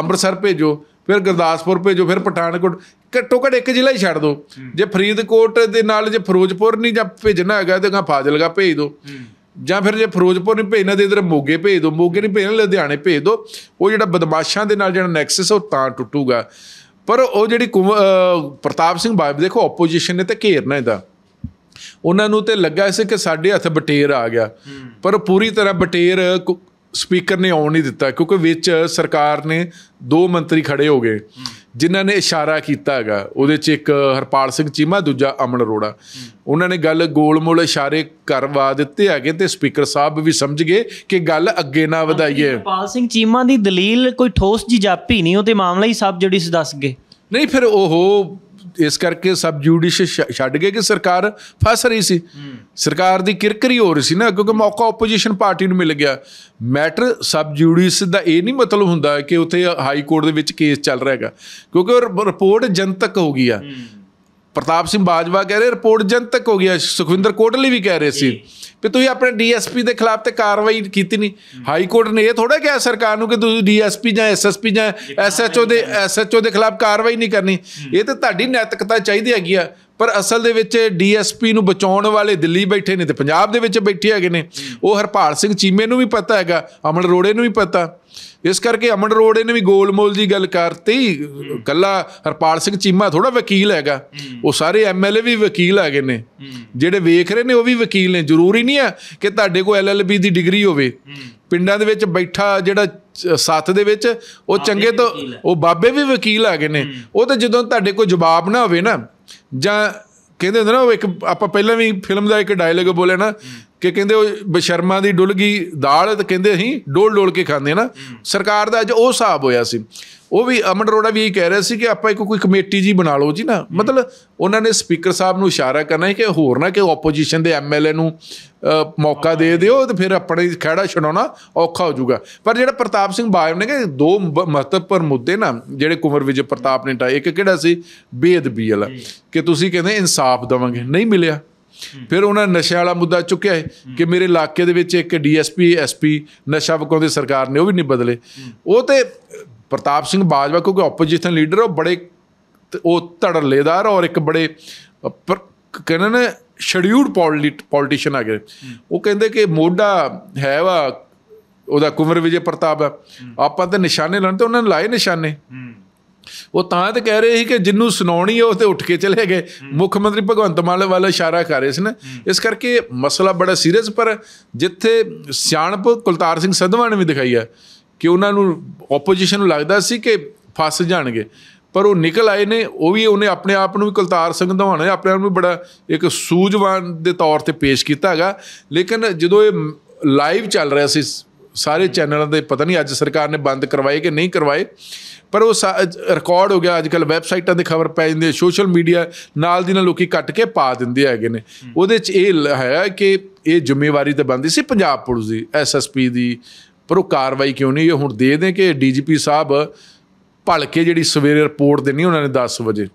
ਅੰਮ੍ਰਿਤਸਰ ਭੇਜੋ ਫਿਰ ਗੁਰਦਾਸਪੁਰ ਭੇਜੋ ਫਿਰ ਪਠਾਨਕੋਟ ਘੱਟੋ ਘੱਟ ਇੱਕ ਜ਼ਿਲ੍ਹਾ ਹੀ ਛੱਡ ਦਿਓ ਜੇ ਫਰੀਦਕੋਟ ਦੇ ਨਾਲ ਜੇ ਫਿਰੋਜ਼ਪੁਰ ਨਹੀਂ ਜਾਂ ਭੇਜਣਾ ਹੈਗਾ ਤੇ ਗਾ ਫਾਜ਼ਲਗਾ ਭੇਜ ਦਿਓ ਜਾਂ ਫਿਰ ਜੇ ਫਿਰੋਜ਼ਪੁਰ ਨਹੀਂ ਭੇਜਣਾ ਤੇ ਇਧਰ ਮੋਗੇ ਭੇਜ ਦਿਓ ਮੋਗੇ ਨਹੀਂ ਭੇਜਣਾ ਲੁਧਿਆਣੇ ਭੇਜ ਦਿਓ ਉਹ ਜਿਹੜਾ ਬਦਮਾਸ਼ਾਂ ਦੇ ਨਾਲ ਜਿਹੜਾ ਨੈਕਸਸ ਉਹ ਤਾਂ ਟੁੱਟੂਗਾ ਪਰ ਉਹ ਜਿਹੜੀ ਪ੍ਰਤਾਪ ਸਿੰਘ ਬਾਬ ਦੇਖੋ ਆਪੋਜੀਸ਼ਨ ਨੇ ਤੇ ਘੇਰਨਾ ਇਹਦਾ ਉਹਨਾਂ ਨੂੰ ਤੇ ਲੱਗਾ ਸੀ ਕਿ ਸਾਡੇ ਹੱਥ ਬਟੇਰ ਆ ਗਿਆ ਪਰ ਪੂਰੀ ਤਰ੍ਹਾਂ ਬਟੇਰ ਸਪੀਕਰ ਨੇ ਆਉਣ ਨਹੀਂ ਦਿੱਤਾ ਕਿਉਂਕਿ ਵਿੱਚ ਸਰਕਾਰ ਨੇ ਦੋ ਮੰਤਰੀ ਖੜੇ ਹੋ ਗਏ ਜਿਨ੍ਹਾਂ ਨੇ ਇਸ਼ਾਰਾ ਕੀਤਾ ਹੈਗਾ ਉਹਦੇ 'ਚ ਇੱਕ ਹਰਪਾਲ ਸਿੰਘ ਚੀਮਾ ਦੂਜਾ ਅਮਨ ਅਰੋੜਾ ਉਹਨਾਂ ਨੇ ਗੱਲ ਗੋਲਮੋਲ ਇਸ਼ਾਰੇ ਕਰਵਾ ਦਿੱਤੇ ਹੈਗੇ ਤੇ ਸਪੀਕਰ ਸਾਹਿਬ ਵੀ ਸਮਝ ਗਏ ਕਿ ਗੱਲ ਅੱਗੇ ਨਾ ਵਧਾਈਏ ਹਰਪਾਲ ਸਿੰਘ ਚੀਮਾ ਦੀ ਦਲੀਲ ਕੋਈ ਠੋਸ ਜੀ ਜਾਪੀ ਨਹੀਂ ਉਹ ਤੇ ਮਾਮਲਾ ਹੀ ਸਭ ਜਿਹੜੀ ਦੱਸ ਗਏ ਨਹੀਂ ਫਿਰ ਉਹ ਇਸ ਕਰਕੇ ਸਬ ਜੁਡੀਸ਼ ਛੱਡ ਗਏ ਕਿ ਸਰਕਾਰ ਫਸ ਰਹੀ ਸੀ ਸਰਕਾਰ ਦੀ ਕਿਰਕਰੀ ਹੋ ਰਹੀ ਸੀ ਨਾ ਕਿਉਂਕਿ ਮੌਕਾ ਆਪੋਜੀਸ਼ਨ ਪਾਰਟੀ ਨੂੰ ਮਿਲ ਗਿਆ ਮੈਟਰ ਸਬ ਜੁਡੀਸ ਦਾ ਇਹ ਨਹੀਂ ਮਤਲਬ ਹੁੰਦਾ ਕਿ ਉੱਥੇ ਹਾਈ ਕੋਰਟ ਦੇ ਵਿੱਚ ਕੇਸ ਚੱਲ ਰਿਹਾ ਹੈਗਾ ਕਿਉਂਕਿ ਰਿਪੋਰਟ ਜਨਤਕ ਹੋ ਗਈ ਆ ਪ੍ਰਤਾਪ ਸਿੰਘ ਬਾਜਵਾ ਕਹਿ ਰਹੇ ਰਿਪੋਰਟ ਜਨਤਕ ਹੋ ਗਿਆ ਸੁਖਵਿੰਦਰ ਕੋਟਲੀ ਵੀ ਕਹਿ ਰਹੇ ਸੀ ਵੀ ਤੁਸੀਂ ਆਪਣੇ ਡੀਐਸਪੀ ਦੇ ਖਿਲਾਫ ਤੇ ਕਾਰਵਾਈ ਕੀਤੀ ਨਹੀਂ ਹਾਈ ਕੋਰਟ ਨੇ ਇਹ ਥੋੜਾ ਕਿਹਾ ਸਰਕਾਰ ਨੂੰ ਕਿ ਤੁਸੀਂ ਡੀਐਸਪੀ ਜਾਂ ਐਸਐਸਪੀ ਜਾਂ ਐਸਐਚਓ ਦੇ ਐਸਐਚਓ ਦੇ ਖਿਲਾਫ ਕਾਰਵਾਈ ਨਹੀਂ ਕਰਨੀ ਇਹ ਤਾਂ ਤੁਹਾਡੀ ਨੈਤਿਕਤਾ ਚਾਹੀਦੀ ਹੈਗੀ ਆ ਪਰ ਅਸਲ ਦੇ ਵਿੱਚ ਡੀਐਸਪੀ ਨੂੰ ਬਚਾਉਣ ਵਾਲੇ ਦਿੱਲੀ ਬੈਠੇ ਨੇ ਤੇ ਪੰਜਾਬ ਦੇ ਵਿੱਚ ਬੈਠੇ ਹੈਗੇ ਨੇ ਉਹ ਹਰਪਾਲ ਸਿੰਘ ਚੀਮੇ ਨੂੰ ਵੀ ਪਤਾ ਹੈਗਾ ਅਮਨ ਰੋੜੇ ਨੂੰ ਵੀ ਪਤਾ ਇਸ ਕਰਕੇ ਅਮਨ ਰੋੜੇ ਨੇ ਵੀ ਗੋਲਮੋਲ ਦੀ ਗੱਲ ਕਰਤੀ ਕੱਲਾ ਹਰਪਾਲ ਸਿੰਘ ਚੀਮਾ ਥੋੜਾ ਵਕੀਲ ਹੈਗਾ ਉਹ ਸਾਰੇ ਐਮਐਲਏ ਵੀ ਵਕੀਲ ਗਏ ਨੇ ਜਿਹੜੇ ਵੇਖ ਰਹੇ ਨੇ ਉਹ ਵੀ ਵਕੀਲ ਨੇ ਜ਼ਰੂਰੀ ਨਹੀਂ ਆ ਕਿ ਤੁਹਾਡੇ ਕੋਲ ਐਲਐਲਬੀ ਦੀ ਡਿਗਰੀ ਹੋਵੇ ਪਿੰਡਾਂ ਦੇ ਵਿੱਚ ਬੈਠਾ ਜਿਹੜਾ ਸਾਥ ਦੇ ਵਿੱਚ ਉਹ ਚੰਗੇ ਤੋਂ ਉਹ ਬਾਬੇ ਵੀ ਵਕੀਲ ਗਏ ਨੇ ਉਹ ਤਾਂ ਜਦੋਂ ਤੁਹਾਡੇ ਕੋਲ ਜਵਾਬ ਨਾ ਹੋਵੇ ਨਾ ਜਾਂ ਕਹਿੰਦੇ ਹੁੰਦੇ ਨਾ ਉਹ ਇੱਕ ਆਪਾਂ ਪਹਿਲਾਂ ਵੀ ਫਿਲਮ ਦਾ ਇੱਕ ਡਾਇਲੋਗ ਬੋਲੇ ਨਾ ਕਿ ਕਹਿੰਦੇ ਉਹ ਬਸ਼ਰਮਾ ਦੀ ਡੁੱਲ ਗਈ ਦਾਲ ਤੇ ਕਹਿੰਦੇ ਅਸੀਂ ਡੋਲ ਡੋਲ ਕੇ ਖਾਂਦੇ ਨਾ ਸਰਕਾਰ ਦਾ ਅੱਜ ਉਹ ਹਿਸਾਬ ਹੋਇਆ ਸੀ ਉਹ ਵੀ ਅਮਨ ਰੋੜਾ ਵੀ ਇਹ ਕਹਿ ਰਿਹਾ ਸੀ ਕਿ ਆਪਾਂ ਇੱਕ ਕੋਈ ਕਮੇਟੀ ਜੀ ਬਣਾ ਲਓ ਜੀ ਨਾ ਮਤਲਬ ਉਹਨਾਂ ਨੇ ਸਪੀਕਰ ਸਾਹਿਬ ਨੂੰ ਇਸ਼ਾਰਾ ਕਰਨਾ ਹੈ ਕਿ ਹੋਰ ਨਾ ਕਿ ਆਪੋਜੀਸ਼ਨ ਦੇ ਐਮਐਲਏ ਨੂੰ ਮੌਕਾ ਦੇ ਦਿਓ ਤੇ ਫਿਰ ਆਪਣੇ ਖੜਾ ਛਡਾਉਣਾ ਔਖਾ ਹੋ ਜਾਊਗਾ ਪਰ ਜਿਹੜਾ ਪ੍ਰਤਾਪ ਸਿੰਘ ਬਾਜਵਾ ਨੇ ਕਿ ਦੋ ਮਹੱਤਵਪੂਰਨ ਮੁੱਦੇ ਨਾ ਜਿਹੜੇ ਕੁਮਰ ਵਿਜੇ ਪ੍ਰਤਾਪ ਨੇ ਟਾਏ ਇੱਕ ਕਿਹੜਾ ਸੀ ਬੇਅਦਬੀ ਵਾਲਾ ਕਿ ਤੁਸੀਂ ਕਹਿੰਦੇ ਇਨਸਾਫ ਦਵਾਂਗੇ ਨਹੀਂ ਮਿਲਿਆ ਫਿਰ ਉਹਨਾਂ ਨਸ਼ੇ ਵਾਲਾ ਮੁੱਦਾ ਚੁੱਕਿਆ ਕਿ ਮੇਰੇ ਇਲਾਕੇ ਦੇ ਵਿੱਚ ਇੱਕ ਡੀਐਸਪੀ ਐਸਪੀ ਨਸ਼ਾ ਵਕਾਉਂਦੇ ਸਰਕਾਰ ਨੇ ਉਹ ਵੀ ਨਹੀਂ ਬਦਲੇ ਉਹ ਤੇ ਪ੍ਰਤਾਪ ਸਿੰਘ ਬਾਜਵਾ ਕਿਉਂਕਿ ਆਪੋਜੀਸ਼ਨ ਲੀਡਰ ਉਹ ਬੜੇ ਉਹ ਧੜਲੇਦਾਰ ਔਰ ਇੱਕ ਬੜੇ ਕਹਿੰਦੇ ਨੇ ਸ਼ਡਿਊਲਡ ਪੋਲੀਟੀਸ਼ੀਅਨ ਆ ਗਏ ਉਹ ਕਹਿੰਦੇ ਕਿ ਮੋਢਾ ਹੈ ਵਾ ਉਹਦਾ ਕੁਮਰ ਵਿਜੇ ਪ੍ਰਤਾਪ ਆ ਆਪਾਂ ਤਾਂ ਨਿਸ਼ਾਨੇ ਲਾਣ ਤੇ ਉਹਨਾਂ ਨੇ ਲਾਏ ਨਿਸ਼ਾਨੇ ਉਹ ਤਾਂ ਤੇ ਕਹਿ ਰਹੇ ਸੀ ਕਿ ਜਿੰਨੂੰ ਸੁਣਾਉਣੀ ਹੈ ਉਹ ਤੇ ਉੱਠ ਕੇ ਚਲੇ ਗਏ ਮੁੱਖ ਮੰਤਰੀ ਭਗਵੰਤ ਮਾਨ ਵੱਲ ਇਸ਼ਾਰਾ ਕਰ ਰਹੇ ਸਨ ਇਸ ਕਰਕੇ ਮਸਲਾ ਬੜਾ ਸੀਰੀਅਸ ਪਰ ਜਿੱਥੇ ਸਿਆਣਪ ਕੁਲਤਾਰ ਸਿੰਘ ਸਦਵਾਨ ਨੇ ਵੀ ਦਿਖਾਈ ਹੈ ਕਿ ਉਹਨਾਂ ਨੂੰ ਆਪੋਜੀਸ਼ਨ ਨੂੰ ਲੱਗਦਾ ਸੀ ਕਿ ਫਸ ਜਾਣਗੇ ਪਰ ਉਹ ਨਿਕਲ ਆਏ ਨੇ ਉਹ ਵੀ ਉਹਨੇ ਆਪਣੇ ਆਪ ਨੂੰ ਵੀ ਕੁਲਤਾਰ ਸਿੰਘ ਧਵਾਨ ਨੇ ਆਪਣੇ ਆਪ ਨੂੰ ਬੜਾ ਇੱਕ ਸੂਝਵਾਨ ਦੇ ਤੌਰ ਤੇ ਪੇਸ਼ ਕੀਤਾ ਹੈਗਾ ਲੇਕਿਨ ਜਦੋਂ ਇਹ ਲਾਈਵ ਚੱਲ ਰਿਹਾ ਸੀ ਸਾਰੇ ਚੈਨਲਾਂ ਦੇ ਪਤਾ ਨਹੀਂ ਅੱਜ ਸਰਕਾਰ ਨੇ ਬੰਦ ਕਰਵਾਏ ਕਿ ਨਹੀਂ ਕਰਵਾਏ ਪਰ ਉਹ ਰਿਕਾਰਡ ਹੋ ਗਿਆ ਅੱਜਕੱਲ ਵੈਬਸਾਈਟਾਂ ਤੇ ਖਬਰ ਪੈ ਜਾਂਦੀ ਹੈ ਸੋਸ਼ਲ ਮੀਡੀਆ ਨਾਲ ਦੀ ਨਾਲ ਲੋਕੀ ਕੱਟ ਕੇ ਪਾ ਦਿੰਦੇ ਹੈਗੇ ਨੇ ਉਹਦੇ 'ਚ ਇਹ ਹੈ ਕਿ ਇਹ ਜ਼ਿੰਮੇਵਾਰੀ ਤੇ ਬੰਦੀ ਸੀ ਪੰਜਾਬ ਪੁਲਿਸ ਦੀ ਐਸਐਸਪੀ ਦੀ ਪਰ ਉਹ ਕਾਰਵਾਈ ਕਿਉਂ ਨਹੀਂ ਇਹ ਹੁਣ ਦੇ ਦੇ ਕਿ ਡੀਜੀਪੀ ਸਾਹਿਬ ਭਲਕੇ ਜਿਹੜੀ ਸਵੇਰੇ ਰਿਪੋਰਟ ਦੇਣੀ ਉਹਨਾਂ ਨੇ 10 ਵਜੇ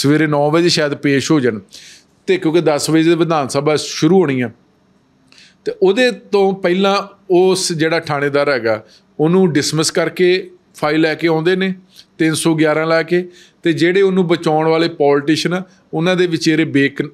ਸਵੇਰੇ 9 ਵਜੇ ਸ਼ਾਇਦ ਪੇਸ਼ ਹੋ ਜਾਣ ਤੇ ਕਿਉਂਕਿ 10 ਵਜੇ ਦੇ ਵਿਧਾਨ ਸਭਾ ਸ਼ੁਰੂ ਹੋਣੀ ਆ ਤੇ ਉਹਦੇ ਤੋਂ ਪਹਿਲਾਂ ਉਸ ਜਿਹੜਾ ਥਾਣੇਦਾਰ ਹੈਗਾ ਉਹਨੂੰ ਡਿਸਮਿਸ ਕਰਕੇ ਫਾਈਲ ਲੈ ਕੇ ਆਉਂਦੇ ਨੇ 311 ਲਾ ਕੇ ਤੇ ਜਿਹੜੇ ਉਹਨੂੰ ਬਚਾਉਣ ਵਾਲੇ ਪੋਲਿਟਿਸ਼ਨ ਉਹਨਾਂ ਦੇ ਵਿਚੇਰੇ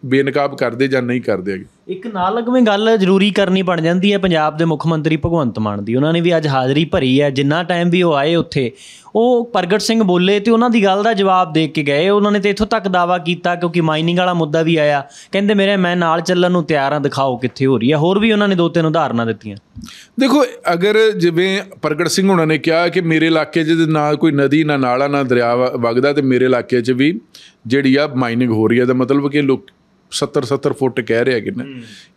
ਬੇਨਕਾਬ ਕਰਦੇ ਜਾਂ ਨਹੀਂ ਕਰਦੇ ਹੈਗੇ ਇੱਕ ਨਾਲ ਲਗਵੇਂ ਗੱਲ ਜ਼ਰੂਰੀ ਕਰਨੀ ਬਣ ਜਾਂਦੀ ਹੈ ਪੰਜਾਬ ਦੇ ਮੁੱਖ ਮੰਤਰੀ ਭਗਵੰਤ ਮਾਨ ਦੀ ਉਹਨਾਂ ਨੇ ਵੀ ਅੱਜ ਹਾਜ਼ਰੀ ਭਰੀ ਹੈ ਜਿੰਨਾ ਟਾਈਮ ਵੀ ਉਹ ਆਏ ਉੱਥੇ ਉਹ ਪ੍ਰਗਟ ਸਿੰਘ ਬੋਲੇ ਤੇ ਉਹਨਾਂ ਦੀ ਗੱਲ ਦਾ ਜਵਾਬ ਦੇ ਕੇ ਗਏ ਉਹਨਾਂ ਨੇ ਤੇ ਇਥੋਂ ਤੱਕ ਦਾਵਾ ਕੀਤਾ ਕਿਉਂਕਿ ਮਾਈਨਿੰਗ ਵਾਲਾ ਮੁੱਦਾ ਵੀ ਆਇਆ ਕਹਿੰਦੇ ਮੇਰੇ ਮੈਂ ਨਾਲ ਚੱਲਣ ਨੂੰ ਤਿਆਰ ਹਾਂ ਦਿਖਾਓ ਕਿੱਥੇ ਹੋ ਰਹੀ ਹੈ ਹੋਰ ਵੀ ਉਹਨਾਂ ਨੇ ਦੋ ਤਿੰਨ ਉਦਾਹਰਨਾਂ ਦਿੱਤੀਆਂ ਦੇਖੋ ਅਗਰ ਜਿਵੇਂ ਪ੍ਰਗਟ ਸਿੰਘ ਉਹਨਾਂ ਨੇ ਕਿਹਾ ਕਿ ਮੇਰੇ ਇਲਾਕੇ 'ਚ ਨਾਲ ਕੋਈ ਨਦੀ ਨਾ ਨਾਲਾ ਨਾ ਦਰਿਆ ਵਗਦਾ ਤੇ ਮੇਰੇ ਇਲਾਕੇ 'ਚ ਵੀ ਜਿਹੜੀ ਆ ਮਾਈਨਿੰਗ ਹੋ ਰਹੀ ਹੈ ਦਾ ਮਤਲਬ ਕਿ ਲੋਕ 70 70 ਫੁੱਟ ਕਹਿ ਰਿਹਾ ਕਿ ਨਾ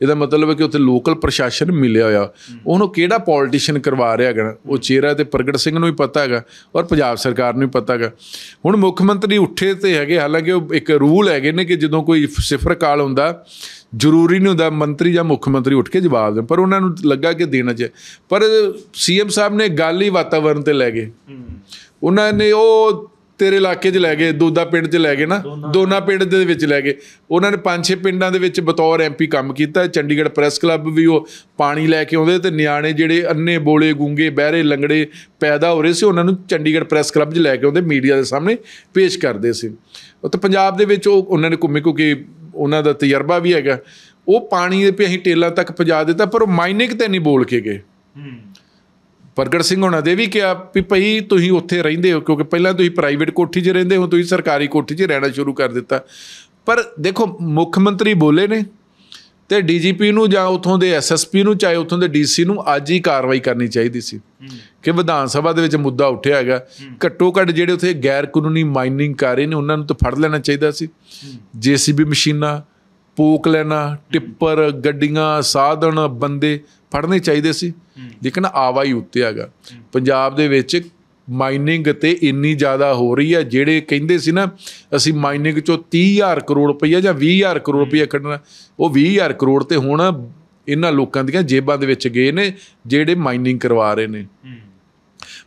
ਇਹਦਾ ਮਤਲਬ ਹੈ ਕਿ ਉੱਥੇ ਲੋਕਲ ਪ੍ਰਸ਼ਾਸਨ ਮਿਲਿਆ ਹੋਇਆ ਉਹਨੂੰ ਕਿਹੜਾ ਪੋਲਿਟਿਸ਼ੀਅਨ ਕਰਵਾ ਰਿਹਾ ਹੈਗਾ ਉਹ ਚਿਹਰਾ ਤੇ ਪ੍ਰਗਟ ਸਿੰਘ ਨੂੰ ਵੀ ਪਤਾ ਹੈਗਾ ਔਰ ਪੰਜਾਬ ਸਰਕਾਰ ਨੂੰ ਵੀ ਪਤਾ ਹੈਗਾ ਹੁਣ ਮੁੱਖ ਮੰਤਰੀ ਉੱਠੇ ਤੇ ਹੈਗੇ ਹਾਲਾਂਕਿ ਉਹ ਇੱਕ ਰੂਲ ਹੈਗੇ ਨੇ ਕਿ ਜਦੋਂ ਕੋਈ ਸਿਫਰ ਕਾਲ ਹੁੰਦਾ ਜ਼ਰੂਰੀ ਨਹੀਂ ਹੁੰਦਾ ਮੰਤਰੀ ਜਾਂ ਮੁੱਖ ਮੰਤਰੀ ਉੱਠ ਕੇ ਜਵਾਬ ਦੇਣ ਪਰ ਉਹਨਾਂ ਨੂੰ ਲੱਗਾ ਕਿ ਦੇਣਾ ਚ ਪਰ ਸੀਐਮ ਸਾਹਿਬ ਨੇ ਗੱਲ ਹੀ ਵਾਤਾਵਰਣ ਤੇ ਲੈ ਗਏ ਉਹਨਾਂ ਨੇ ਉਹ ਤੇਰੇ ਇਲਾਕੇ 'ਚ ਲੈ ਗਏ ਦੋਦਾ ਪਿੰਡ 'ਚ ਲੈ ਗਏ ਨਾ ਦੋਨਾ ਪਿੰਡ ਦੇ ਵਿੱਚ ਲੈ ਗਏ ਉਹਨਾਂ ਨੇ ਪੰਜ ਛੇ ਪਿੰਡਾਂ ਦੇ ਵਿੱਚ ਬਤੌਰ ਐਮਪੀ ਕੰਮ ਕੀਤਾ ਚੰਡੀਗੜ੍ਹ ਪ੍ਰੈਸ ਕਲੱਬ ਵੀ ਉਹ ਪਾਣੀ ਲੈ ਕੇ ਆਉਂਦੇ ਤੇ ਨਿਆਣੇ ਜਿਹੜੇ ਅੰਨੇ ਬੋਲੇ ਗੁੰਗੇ ਬਹਿਰੇ ਲੰਗੜੇ ਪੈਦਾ ਹੋ ਰਹੇ ਸੀ ਉਹਨਾਂ ਨੂੰ ਚੰਡੀਗੜ੍ਹ ਪ੍ਰੈਸ ਕਲੱਬ 'ਚ ਲੈ ਕੇ ਆਉਂਦੇ ਮੀਡੀਆ ਦੇ ਸਾਹਮਣੇ ਪੇਸ਼ ਕਰਦੇ ਸੀ ਉੱਥੇ ਪੰਜਾਬ ਦੇ ਵਿੱਚ ਉਹ ਉਹਨਾਂ ਨੇ ਘੁੰਮੇ ਕਿਉਂਕਿ ਉਹਨਾਂ ਦਾ ਤਜਰਬਾ ਵੀ ਹੈਗਾ ਉਹ ਪਾਣੀ ਦੇ ਪਈ ਅਸੀਂ ਟੇਲਾ ਤੱਕ ਪਹੁੰਚਾ ਦਿੱਤਾ ਪਰ ਉਹ ਮਾਈਨਿੰਗ ਤੇ ਨਹੀਂ ਬੋਲ ਕੇ ਗਏ ਹੂੰ ਪ੍ਰਗਟ ਸਿੰਘ ਹੁਣਾਂ ਦੇ ਵੀ ਕਿਹਾ ਵੀ ਭਈ ਤੁਸੀਂ ਉੱਥੇ ਰਹਿੰਦੇ ਹੋ ਕਿਉਂਕਿ ਪਹਿਲਾਂ ਤੁਸੀਂ ਪ੍ਰਾਈਵੇਟ ਕੋਠੀ 'ਚ ਰਹਿੰਦੇ ਹੋ ਤੁਸੀਂ ਸਰਕਾਰੀ ਕੋਠੀ 'ਚ ਰਹਿਣਾ ਸ਼ੁਰੂ ਕਰ ਦਿੱਤਾ ਪਰ ਦੇਖੋ ਮੁੱਖ ਮੰਤਰੀ ਬੋਲੇ ਨੇ ਤੇ ਡੀਜੀਪੀ ਨੂੰ ਜਾਂ ਉਥੋਂ ਦੇ ਐਸਐਸਪੀ ਨੂੰ ਚਾਹੇ ਉਥੋਂ ਦੇ ਡੀਸੀ ਨੂੰ ਅੱਜ ਹੀ ਕਾਰਵਾਈ ਕਰਨੀ ਚਾਹੀਦੀ ਸੀ ਕਿ ਵਿਧਾਨ ਸਭਾ ਦੇ ਵਿੱਚ ਮੁੱਦਾ ਉੱਠਿਆ ਹੈਗਾ ਘੱਟੋ ਘੱਟ ਜਿਹੜੇ ਉਥੇ ਗੈਰ ਕਾਨੂੰਨੀ ਮਾਈਨਿੰਗ ਕਰ ਰਹੇ ਨੇ ਉਹਨਾਂ ਨੂੰ ਤਾਂ ਫੜ ਲੈਣਾ ਚਾਹੀਦਾ ਸੀ ਜੀਸੀਬੀ ਮਸ਼ੀਨਾਂ ਪੋਕ ਲੈਣਾ ਟਿੱਪਰ ਗੱਡੀਆਂ ਸਾਧਨ ਬੰਦੇ ਫੜਨੇ ਚਾਹੀਦੇ ਸੀ ਲੇਕਿਨ ਆਵਾਈ ਉੱਤੇ ਹੈਗਾ ਪੰਜਾਬ ਦੇ ਵਿੱਚ ਮਾਈਨਿੰਗ ਤੇ ਇੰਨੀ ਜ਼ਿਆਦਾ ਹੋ ਰਹੀ ਹੈ ਜਿਹੜੇ ਕਹਿੰਦੇ ਸੀ ਨਾ ਅਸੀਂ ਮਾਈਨਿੰਗ ਚੋਂ 30000 ਕਰੋੜ ਰੁਪਈਆ ਜਾਂ 20000 ਕਰੋੜ ਰੁਪਈਆ ਕੱਢਣਾ ਉਹ 20000 ਕਰੋੜ ਤੇ ਹੁਣ ਇਹਨਾਂ ਲੋਕਾਂ ਦੀਆਂ ਜੇਬਾਂ ਦੇ ਵਿੱਚ ਗਏ ਨੇ ਜਿਹੜੇ ਮਾਈਨਿੰਗ ਕਰਵਾ ਰਹੇ ਨੇ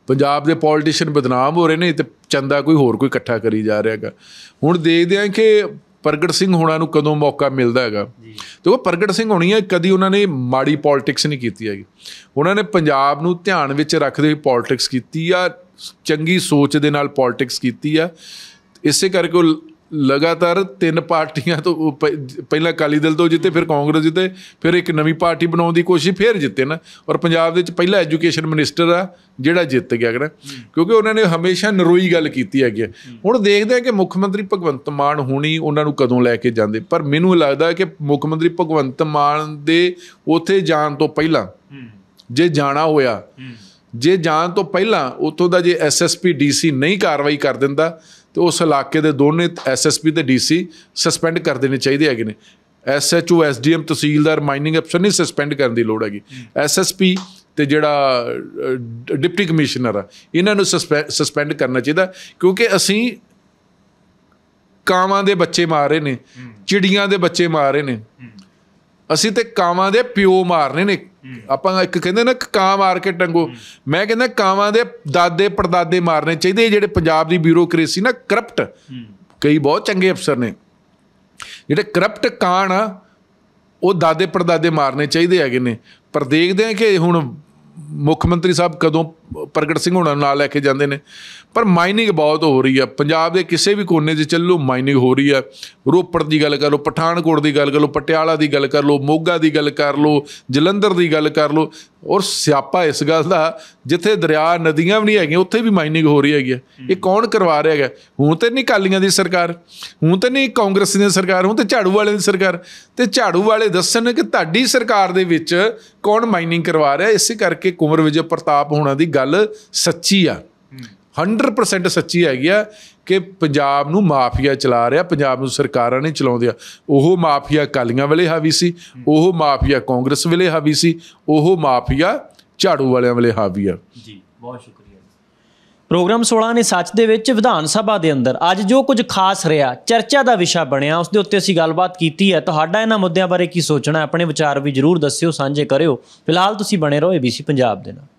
ਪੰਜਾਬ ਦੇ ਪੋਲਿਟਿਸ਼ੀਅਨ ਬਦਨਾਮ ਹੋ ਰਹੇ ਨੇ ਤੇ ਚੰਦਾ ਕੋਈ ਹੋਰ ਕੋਈ ਇਕੱਠਾ ਕਰੀ ਜਾ ਰਿਹਾ ਹੈਗਾ ਹੁਣ ਦੇਖਦੇ ਆਂ ਕਿ ਪ੍ਰਗਟ ਸਿੰਘ ਹੋਣਾ ਨੂੰ ਕਦੋਂ ਮੌਕਾ ਮਿਲਦਾ ਹੈਗਾ ਦੇਖੋ ਪ੍ਰਗਟ ਸਿੰਘ ਹੋਣੀ ਹੈ ਕਦੀ ਉਹਨਾਂ ਨੇ ਮਾੜੀ ਪੋਲਿਟਿਕਸ ਨਹੀਂ ਕੀਤੀ ਹੈਗੀ ਉਹਨਾਂ ਨੇ ਪੰਜਾਬ ਨੂੰ ਧਿਆਨ ਵਿੱਚ ਰੱਖਦੇ ਹੋਏ ਪੋਲਿਟਿਕਸ ਕੀਤੀ ਆ ਚੰਗੀ ਸੋਚ ਦੇ ਨਾਲ ਪੋਲਿਟਿਕਸ ਕੀਤੀ ਆ ਇਸੇ ਕਰਕੇ ਉਹ ਲਗਾਤਾਰ ਤਿੰਨ ਪਾਰਟੀਆਂ ਤੋਂ ਪਹਿਲਾਂ ਕਾਲੀ ਦਲ ਤੋਂ ਜਿੱਤੇ ਫਿਰ ਕਾਂਗਰਸ ਜਿੱਤੇ ਫਿਰ ਇੱਕ ਨਵੀਂ ਪਾਰਟੀ ਬਣਾਉਣ ਦੀ ਕੋਸ਼ਿਸ਼ ਫਿਰ ਜਿੱਤੇ ਨਾ ਔਰ ਪੰਜਾਬ ਦੇ ਵਿੱਚ ਪਹਿਲਾ ਐਜੂਕੇਸ਼ਨ ਮਿਨਿਸਟਰ ਆ ਜਿਹੜਾ ਜਿੱਤ ਗਿਆ ਕਿਹੜਾ ਕਿਉਂਕਿ ਉਹਨਾਂ ਨੇ ਹਮੇਸ਼ਾ ਨਰੋਈ ਗੱਲ ਕੀਤੀ ਹੈਗੀ ਹੁਣ ਦੇਖਦੇ ਆ ਕਿ ਮੁੱਖ ਮੰਤਰੀ ਭਗਵੰਤ ਮਾਨ ਹੋਣੀ ਉਹਨਾਂ ਨੂੰ ਕਦੋਂ ਲੈ ਕੇ ਜਾਂਦੇ ਪਰ ਮੈਨੂੰ ਲੱਗਦਾ ਕਿ ਮੁੱਖ ਮੰਤਰੀ ਭਗਵੰਤ ਮਾਨ ਦੇ ਉਥੇ ਜਾਣ ਤੋਂ ਪਹਿਲਾਂ ਜੇ ਜਾਣਾ ਹੋਇਆ ਜੇ ਜਾਣ ਤੋਂ ਪਹਿਲਾਂ ਉਥੋਂ ਦਾ ਜੇ ਐਸਐਸਪੀ ਡੀਸੀ ਨਹੀਂ ਕਾਰਵਾਈ ਕਰ ਦਿੰਦਾ ਤੇ ਉਸ ਇਲਾਕੇ ਦੇ ਦੋਨੇ ਐਸਐਸਪੀ ਤੇ ਡੀਸੀ ਸਸਪੈਂਡ ਕਰ ਦੇਣੇ ਚਾਹੀਦੇ ਹੈਗੇ ਨੇ ਐਸਐਚਓ ਐਸਡੀਐਮ ਤਹਿਸੀਲਦਾਰ ਮਾਈਨਿੰਗ ਅਫਸਰ ਨਹੀਂ ਸਸਪੈਂਡ ਕਰਨ ਦੀ ਲੋੜ ਹੈਗੀ ਐਸਐਸਪੀ ਤੇ ਜਿਹੜਾ ਡਿਪਟੀ ਕਮਿਸ਼ਨਰ ਆ ਇਹਨਾਂ ਨੂੰ ਸਸਪੈਂਡ ਕਰਨਾ ਚਾਹੀਦਾ ਕਿਉਂਕਿ ਅਸੀਂ ਕਾਵਾਂ ਦੇ ਬੱਚੇ ਮਾਰ ਰਹੇ ਨੇ ਚਿੜੀਆਂ ਦੇ ਬੱਚੇ ਮਾਰ ਰਹੇ ਨੇ ਅਸੀਂ ਤੇ ਕਾਵਾਂ ਦੇ ਪਿਓ ਮਾਰਨੇ ਨੇ ਆਪਾਂ ਇੱਕ ਕਹਿੰਦੇ ਨਾ ਕਾਂ ਮਾਰ ਕੇ ਟੰਗੋ ਮੈਂ ਕਹਿੰਦਾ ਕਾਵਾਂ ਦੇ ਦਾਦੇ ਪਰਦਾਦੇ ਮਾਰਨੇ ਚਾਹੀਦੇ ਜਿਹੜੇ ਪੰਜਾਬ ਦੀ ਬਿਊਰੋਕ੍ਰੇਸੀ ਨਾ ਕਰਪਟ ਕਈ ਬਹੁਤ ਚੰਗੇ ਅਫਸਰ ਨੇ ਜਿਹੜੇ ਕਰਪਟ ਕਾਂ ਆ ਉਹ ਦਾਦੇ ਪਰਦਾਦੇ ਮਾਰਨੇ ਚਾਹੀਦੇ ਹੈਗੇ ਨੇ ਪਰ ਦੇਖਦੇ ਆ ਕਿ ਹੁਣ ਮੁੱਖ ਮੰਤਰੀ ਸਾਹਿਬ ਕਦੋਂ ਪ੍ਰਗਟ ਸਿੰਘ ਹੁਣਾਂ ਨਾਲ ਲੈ ਕੇ ਜਾਂਦੇ ਨੇ ਪਰ ਮਾਈਨਿੰਗ ਬਹੁਤ ਹੋ ਰਹੀ ਆ ਪੰਜਾਬ ਦੇ ਕਿਸੇ ਵੀ ਕੋਨੇ 'ਚ ਚੱਲੋ ਮਾਈਨਿੰਗ ਹੋ ਰਹੀ ਆ ਰੋਪੜ ਦੀ ਗੱਲ ਕਰ ਲੋ ਪਠਾਨਕੋਟ ਦੀ ਗੱਲ ਕਰ ਲੋ ਪਟਿਆਲਾ ਦੀ ਗੱਲ ਕਰ ਲੋ ਮੋਗਾ ਦੀ ਗੱਲ ਕਰ ਲੋ ਜਲੰਧਰ ਦੀ ਗੱਲ ਕਰ ਲੋ ਔਰ ਸਿਆਪਾ ਇਸ ਗੱਲ ਦਾ ਜਿੱਥੇ ਦਰਿਆ ਨਦੀਆਂ ਵੀ ਨਹੀਂ ਹੈਗੀਆਂ ਉੱਥੇ ਵੀ ਮਾਈਨਿੰਗ ਹੋ ਰਹੀ ਹੈਗੀ ਇਹ ਕੌਣ ਕਰਵਾ ਰਿਹਾ ਹੈਗਾ ਹੁਣ ਤੇ ਨਹੀਂ ਕਾਲੀਆਂ ਦੀ ਸਰਕਾਰ ਹੁਣ ਤੇ ਨਹੀਂ ਕਾਂਗਰਸ ਦੀ ਸਰਕਾਰ ਹੁਣ ਤੇ ਝਾੜੂ ਵਾਲੇ ਦੀ ਸਰਕਾਰ ਤੇ ਝਾੜੂ ਵਾਲੇ ਦੱਸਣ ਕਿ ਤੁਹਾਡੀ ਸਰਕਾਰ ਦੇ ਵਿੱਚ ਕੌਣ ਮਾਈਨਿੰਗ ਕਰਵਾ ਰਿਹਾ ਇਸੇ ਕਰਕੇ ਕੁਮਰ ਵਿਜੇ ਪ੍ਰਤਾਪ ਹੋਣਾ ਦੀ ਗੱਲ ਸੱਚੀ ਆ 100% ਸੱਚੀ ਹੈਗੀ ਆ ਕਿ ਪੰਜਾਬ ਨੂੰ ਮਾਫੀਆ ਚਲਾ ਰਿਹਾ ਪੰਜਾਬ ਨੂੰ ਸਰਕਾਰਾਂ ਨੇ ਚਲਾਉਂਦੇ ਆ ਉਹ ਮਾਫੀਆ ਕਾਲੀਆਂ ਵਾਲੇ ਹਾਵੀ ਸੀ ਉਹ ਮਾਫੀਆ ਕਾਂਗਰਸ ਵਾਲੇ ਹਾਵੀ ਸੀ ਉਹ ਮਾਫੀਆ ਝਾੜੂ ਵਾਲਿਆਂ ਵਾਲੇ ਹਾਵੀ ਆ ਜੀ ਬਹੁਤ ਸ਼ੁਕਰੀਆ ਪ੍ਰੋਗਰਾਮ 16 ਨੇ ਸੱਚ ਦੇ ਵਿੱਚ ਵਿਧਾਨ ਸਭਾ ਦੇ ਅੰਦਰ ਅੱਜ ਜੋ ਕੁਝ ਖਾਸ ਰਿਹਾ ਚਰਚਾ ਦਾ ਵਿਸ਼ਾ ਬਣਿਆ ਉਸ ਦੇ ਉੱਤੇ ਅਸੀਂ ਗੱਲਬਾਤ ਕੀਤੀ ਹੈ ਤੁਹਾਡਾ ਇਹਨਾਂ ਮੁੱਦਿਆਂ ਬਾਰੇ ਕੀ ਸੋਚਣਾ ਆਪਣੇ ਵਿਚਾਰ ਵੀ ਜਰੂਰ ਦੱਸਿਓ ਸਾਂਝੇ ਕਰਿਓ ਫਿਲਹਾਲ ਤੁਸੀਂ ਬਣੇ ਰਹੋ ABC ਪੰਜਾਬ ਦੇ ਨਾਲ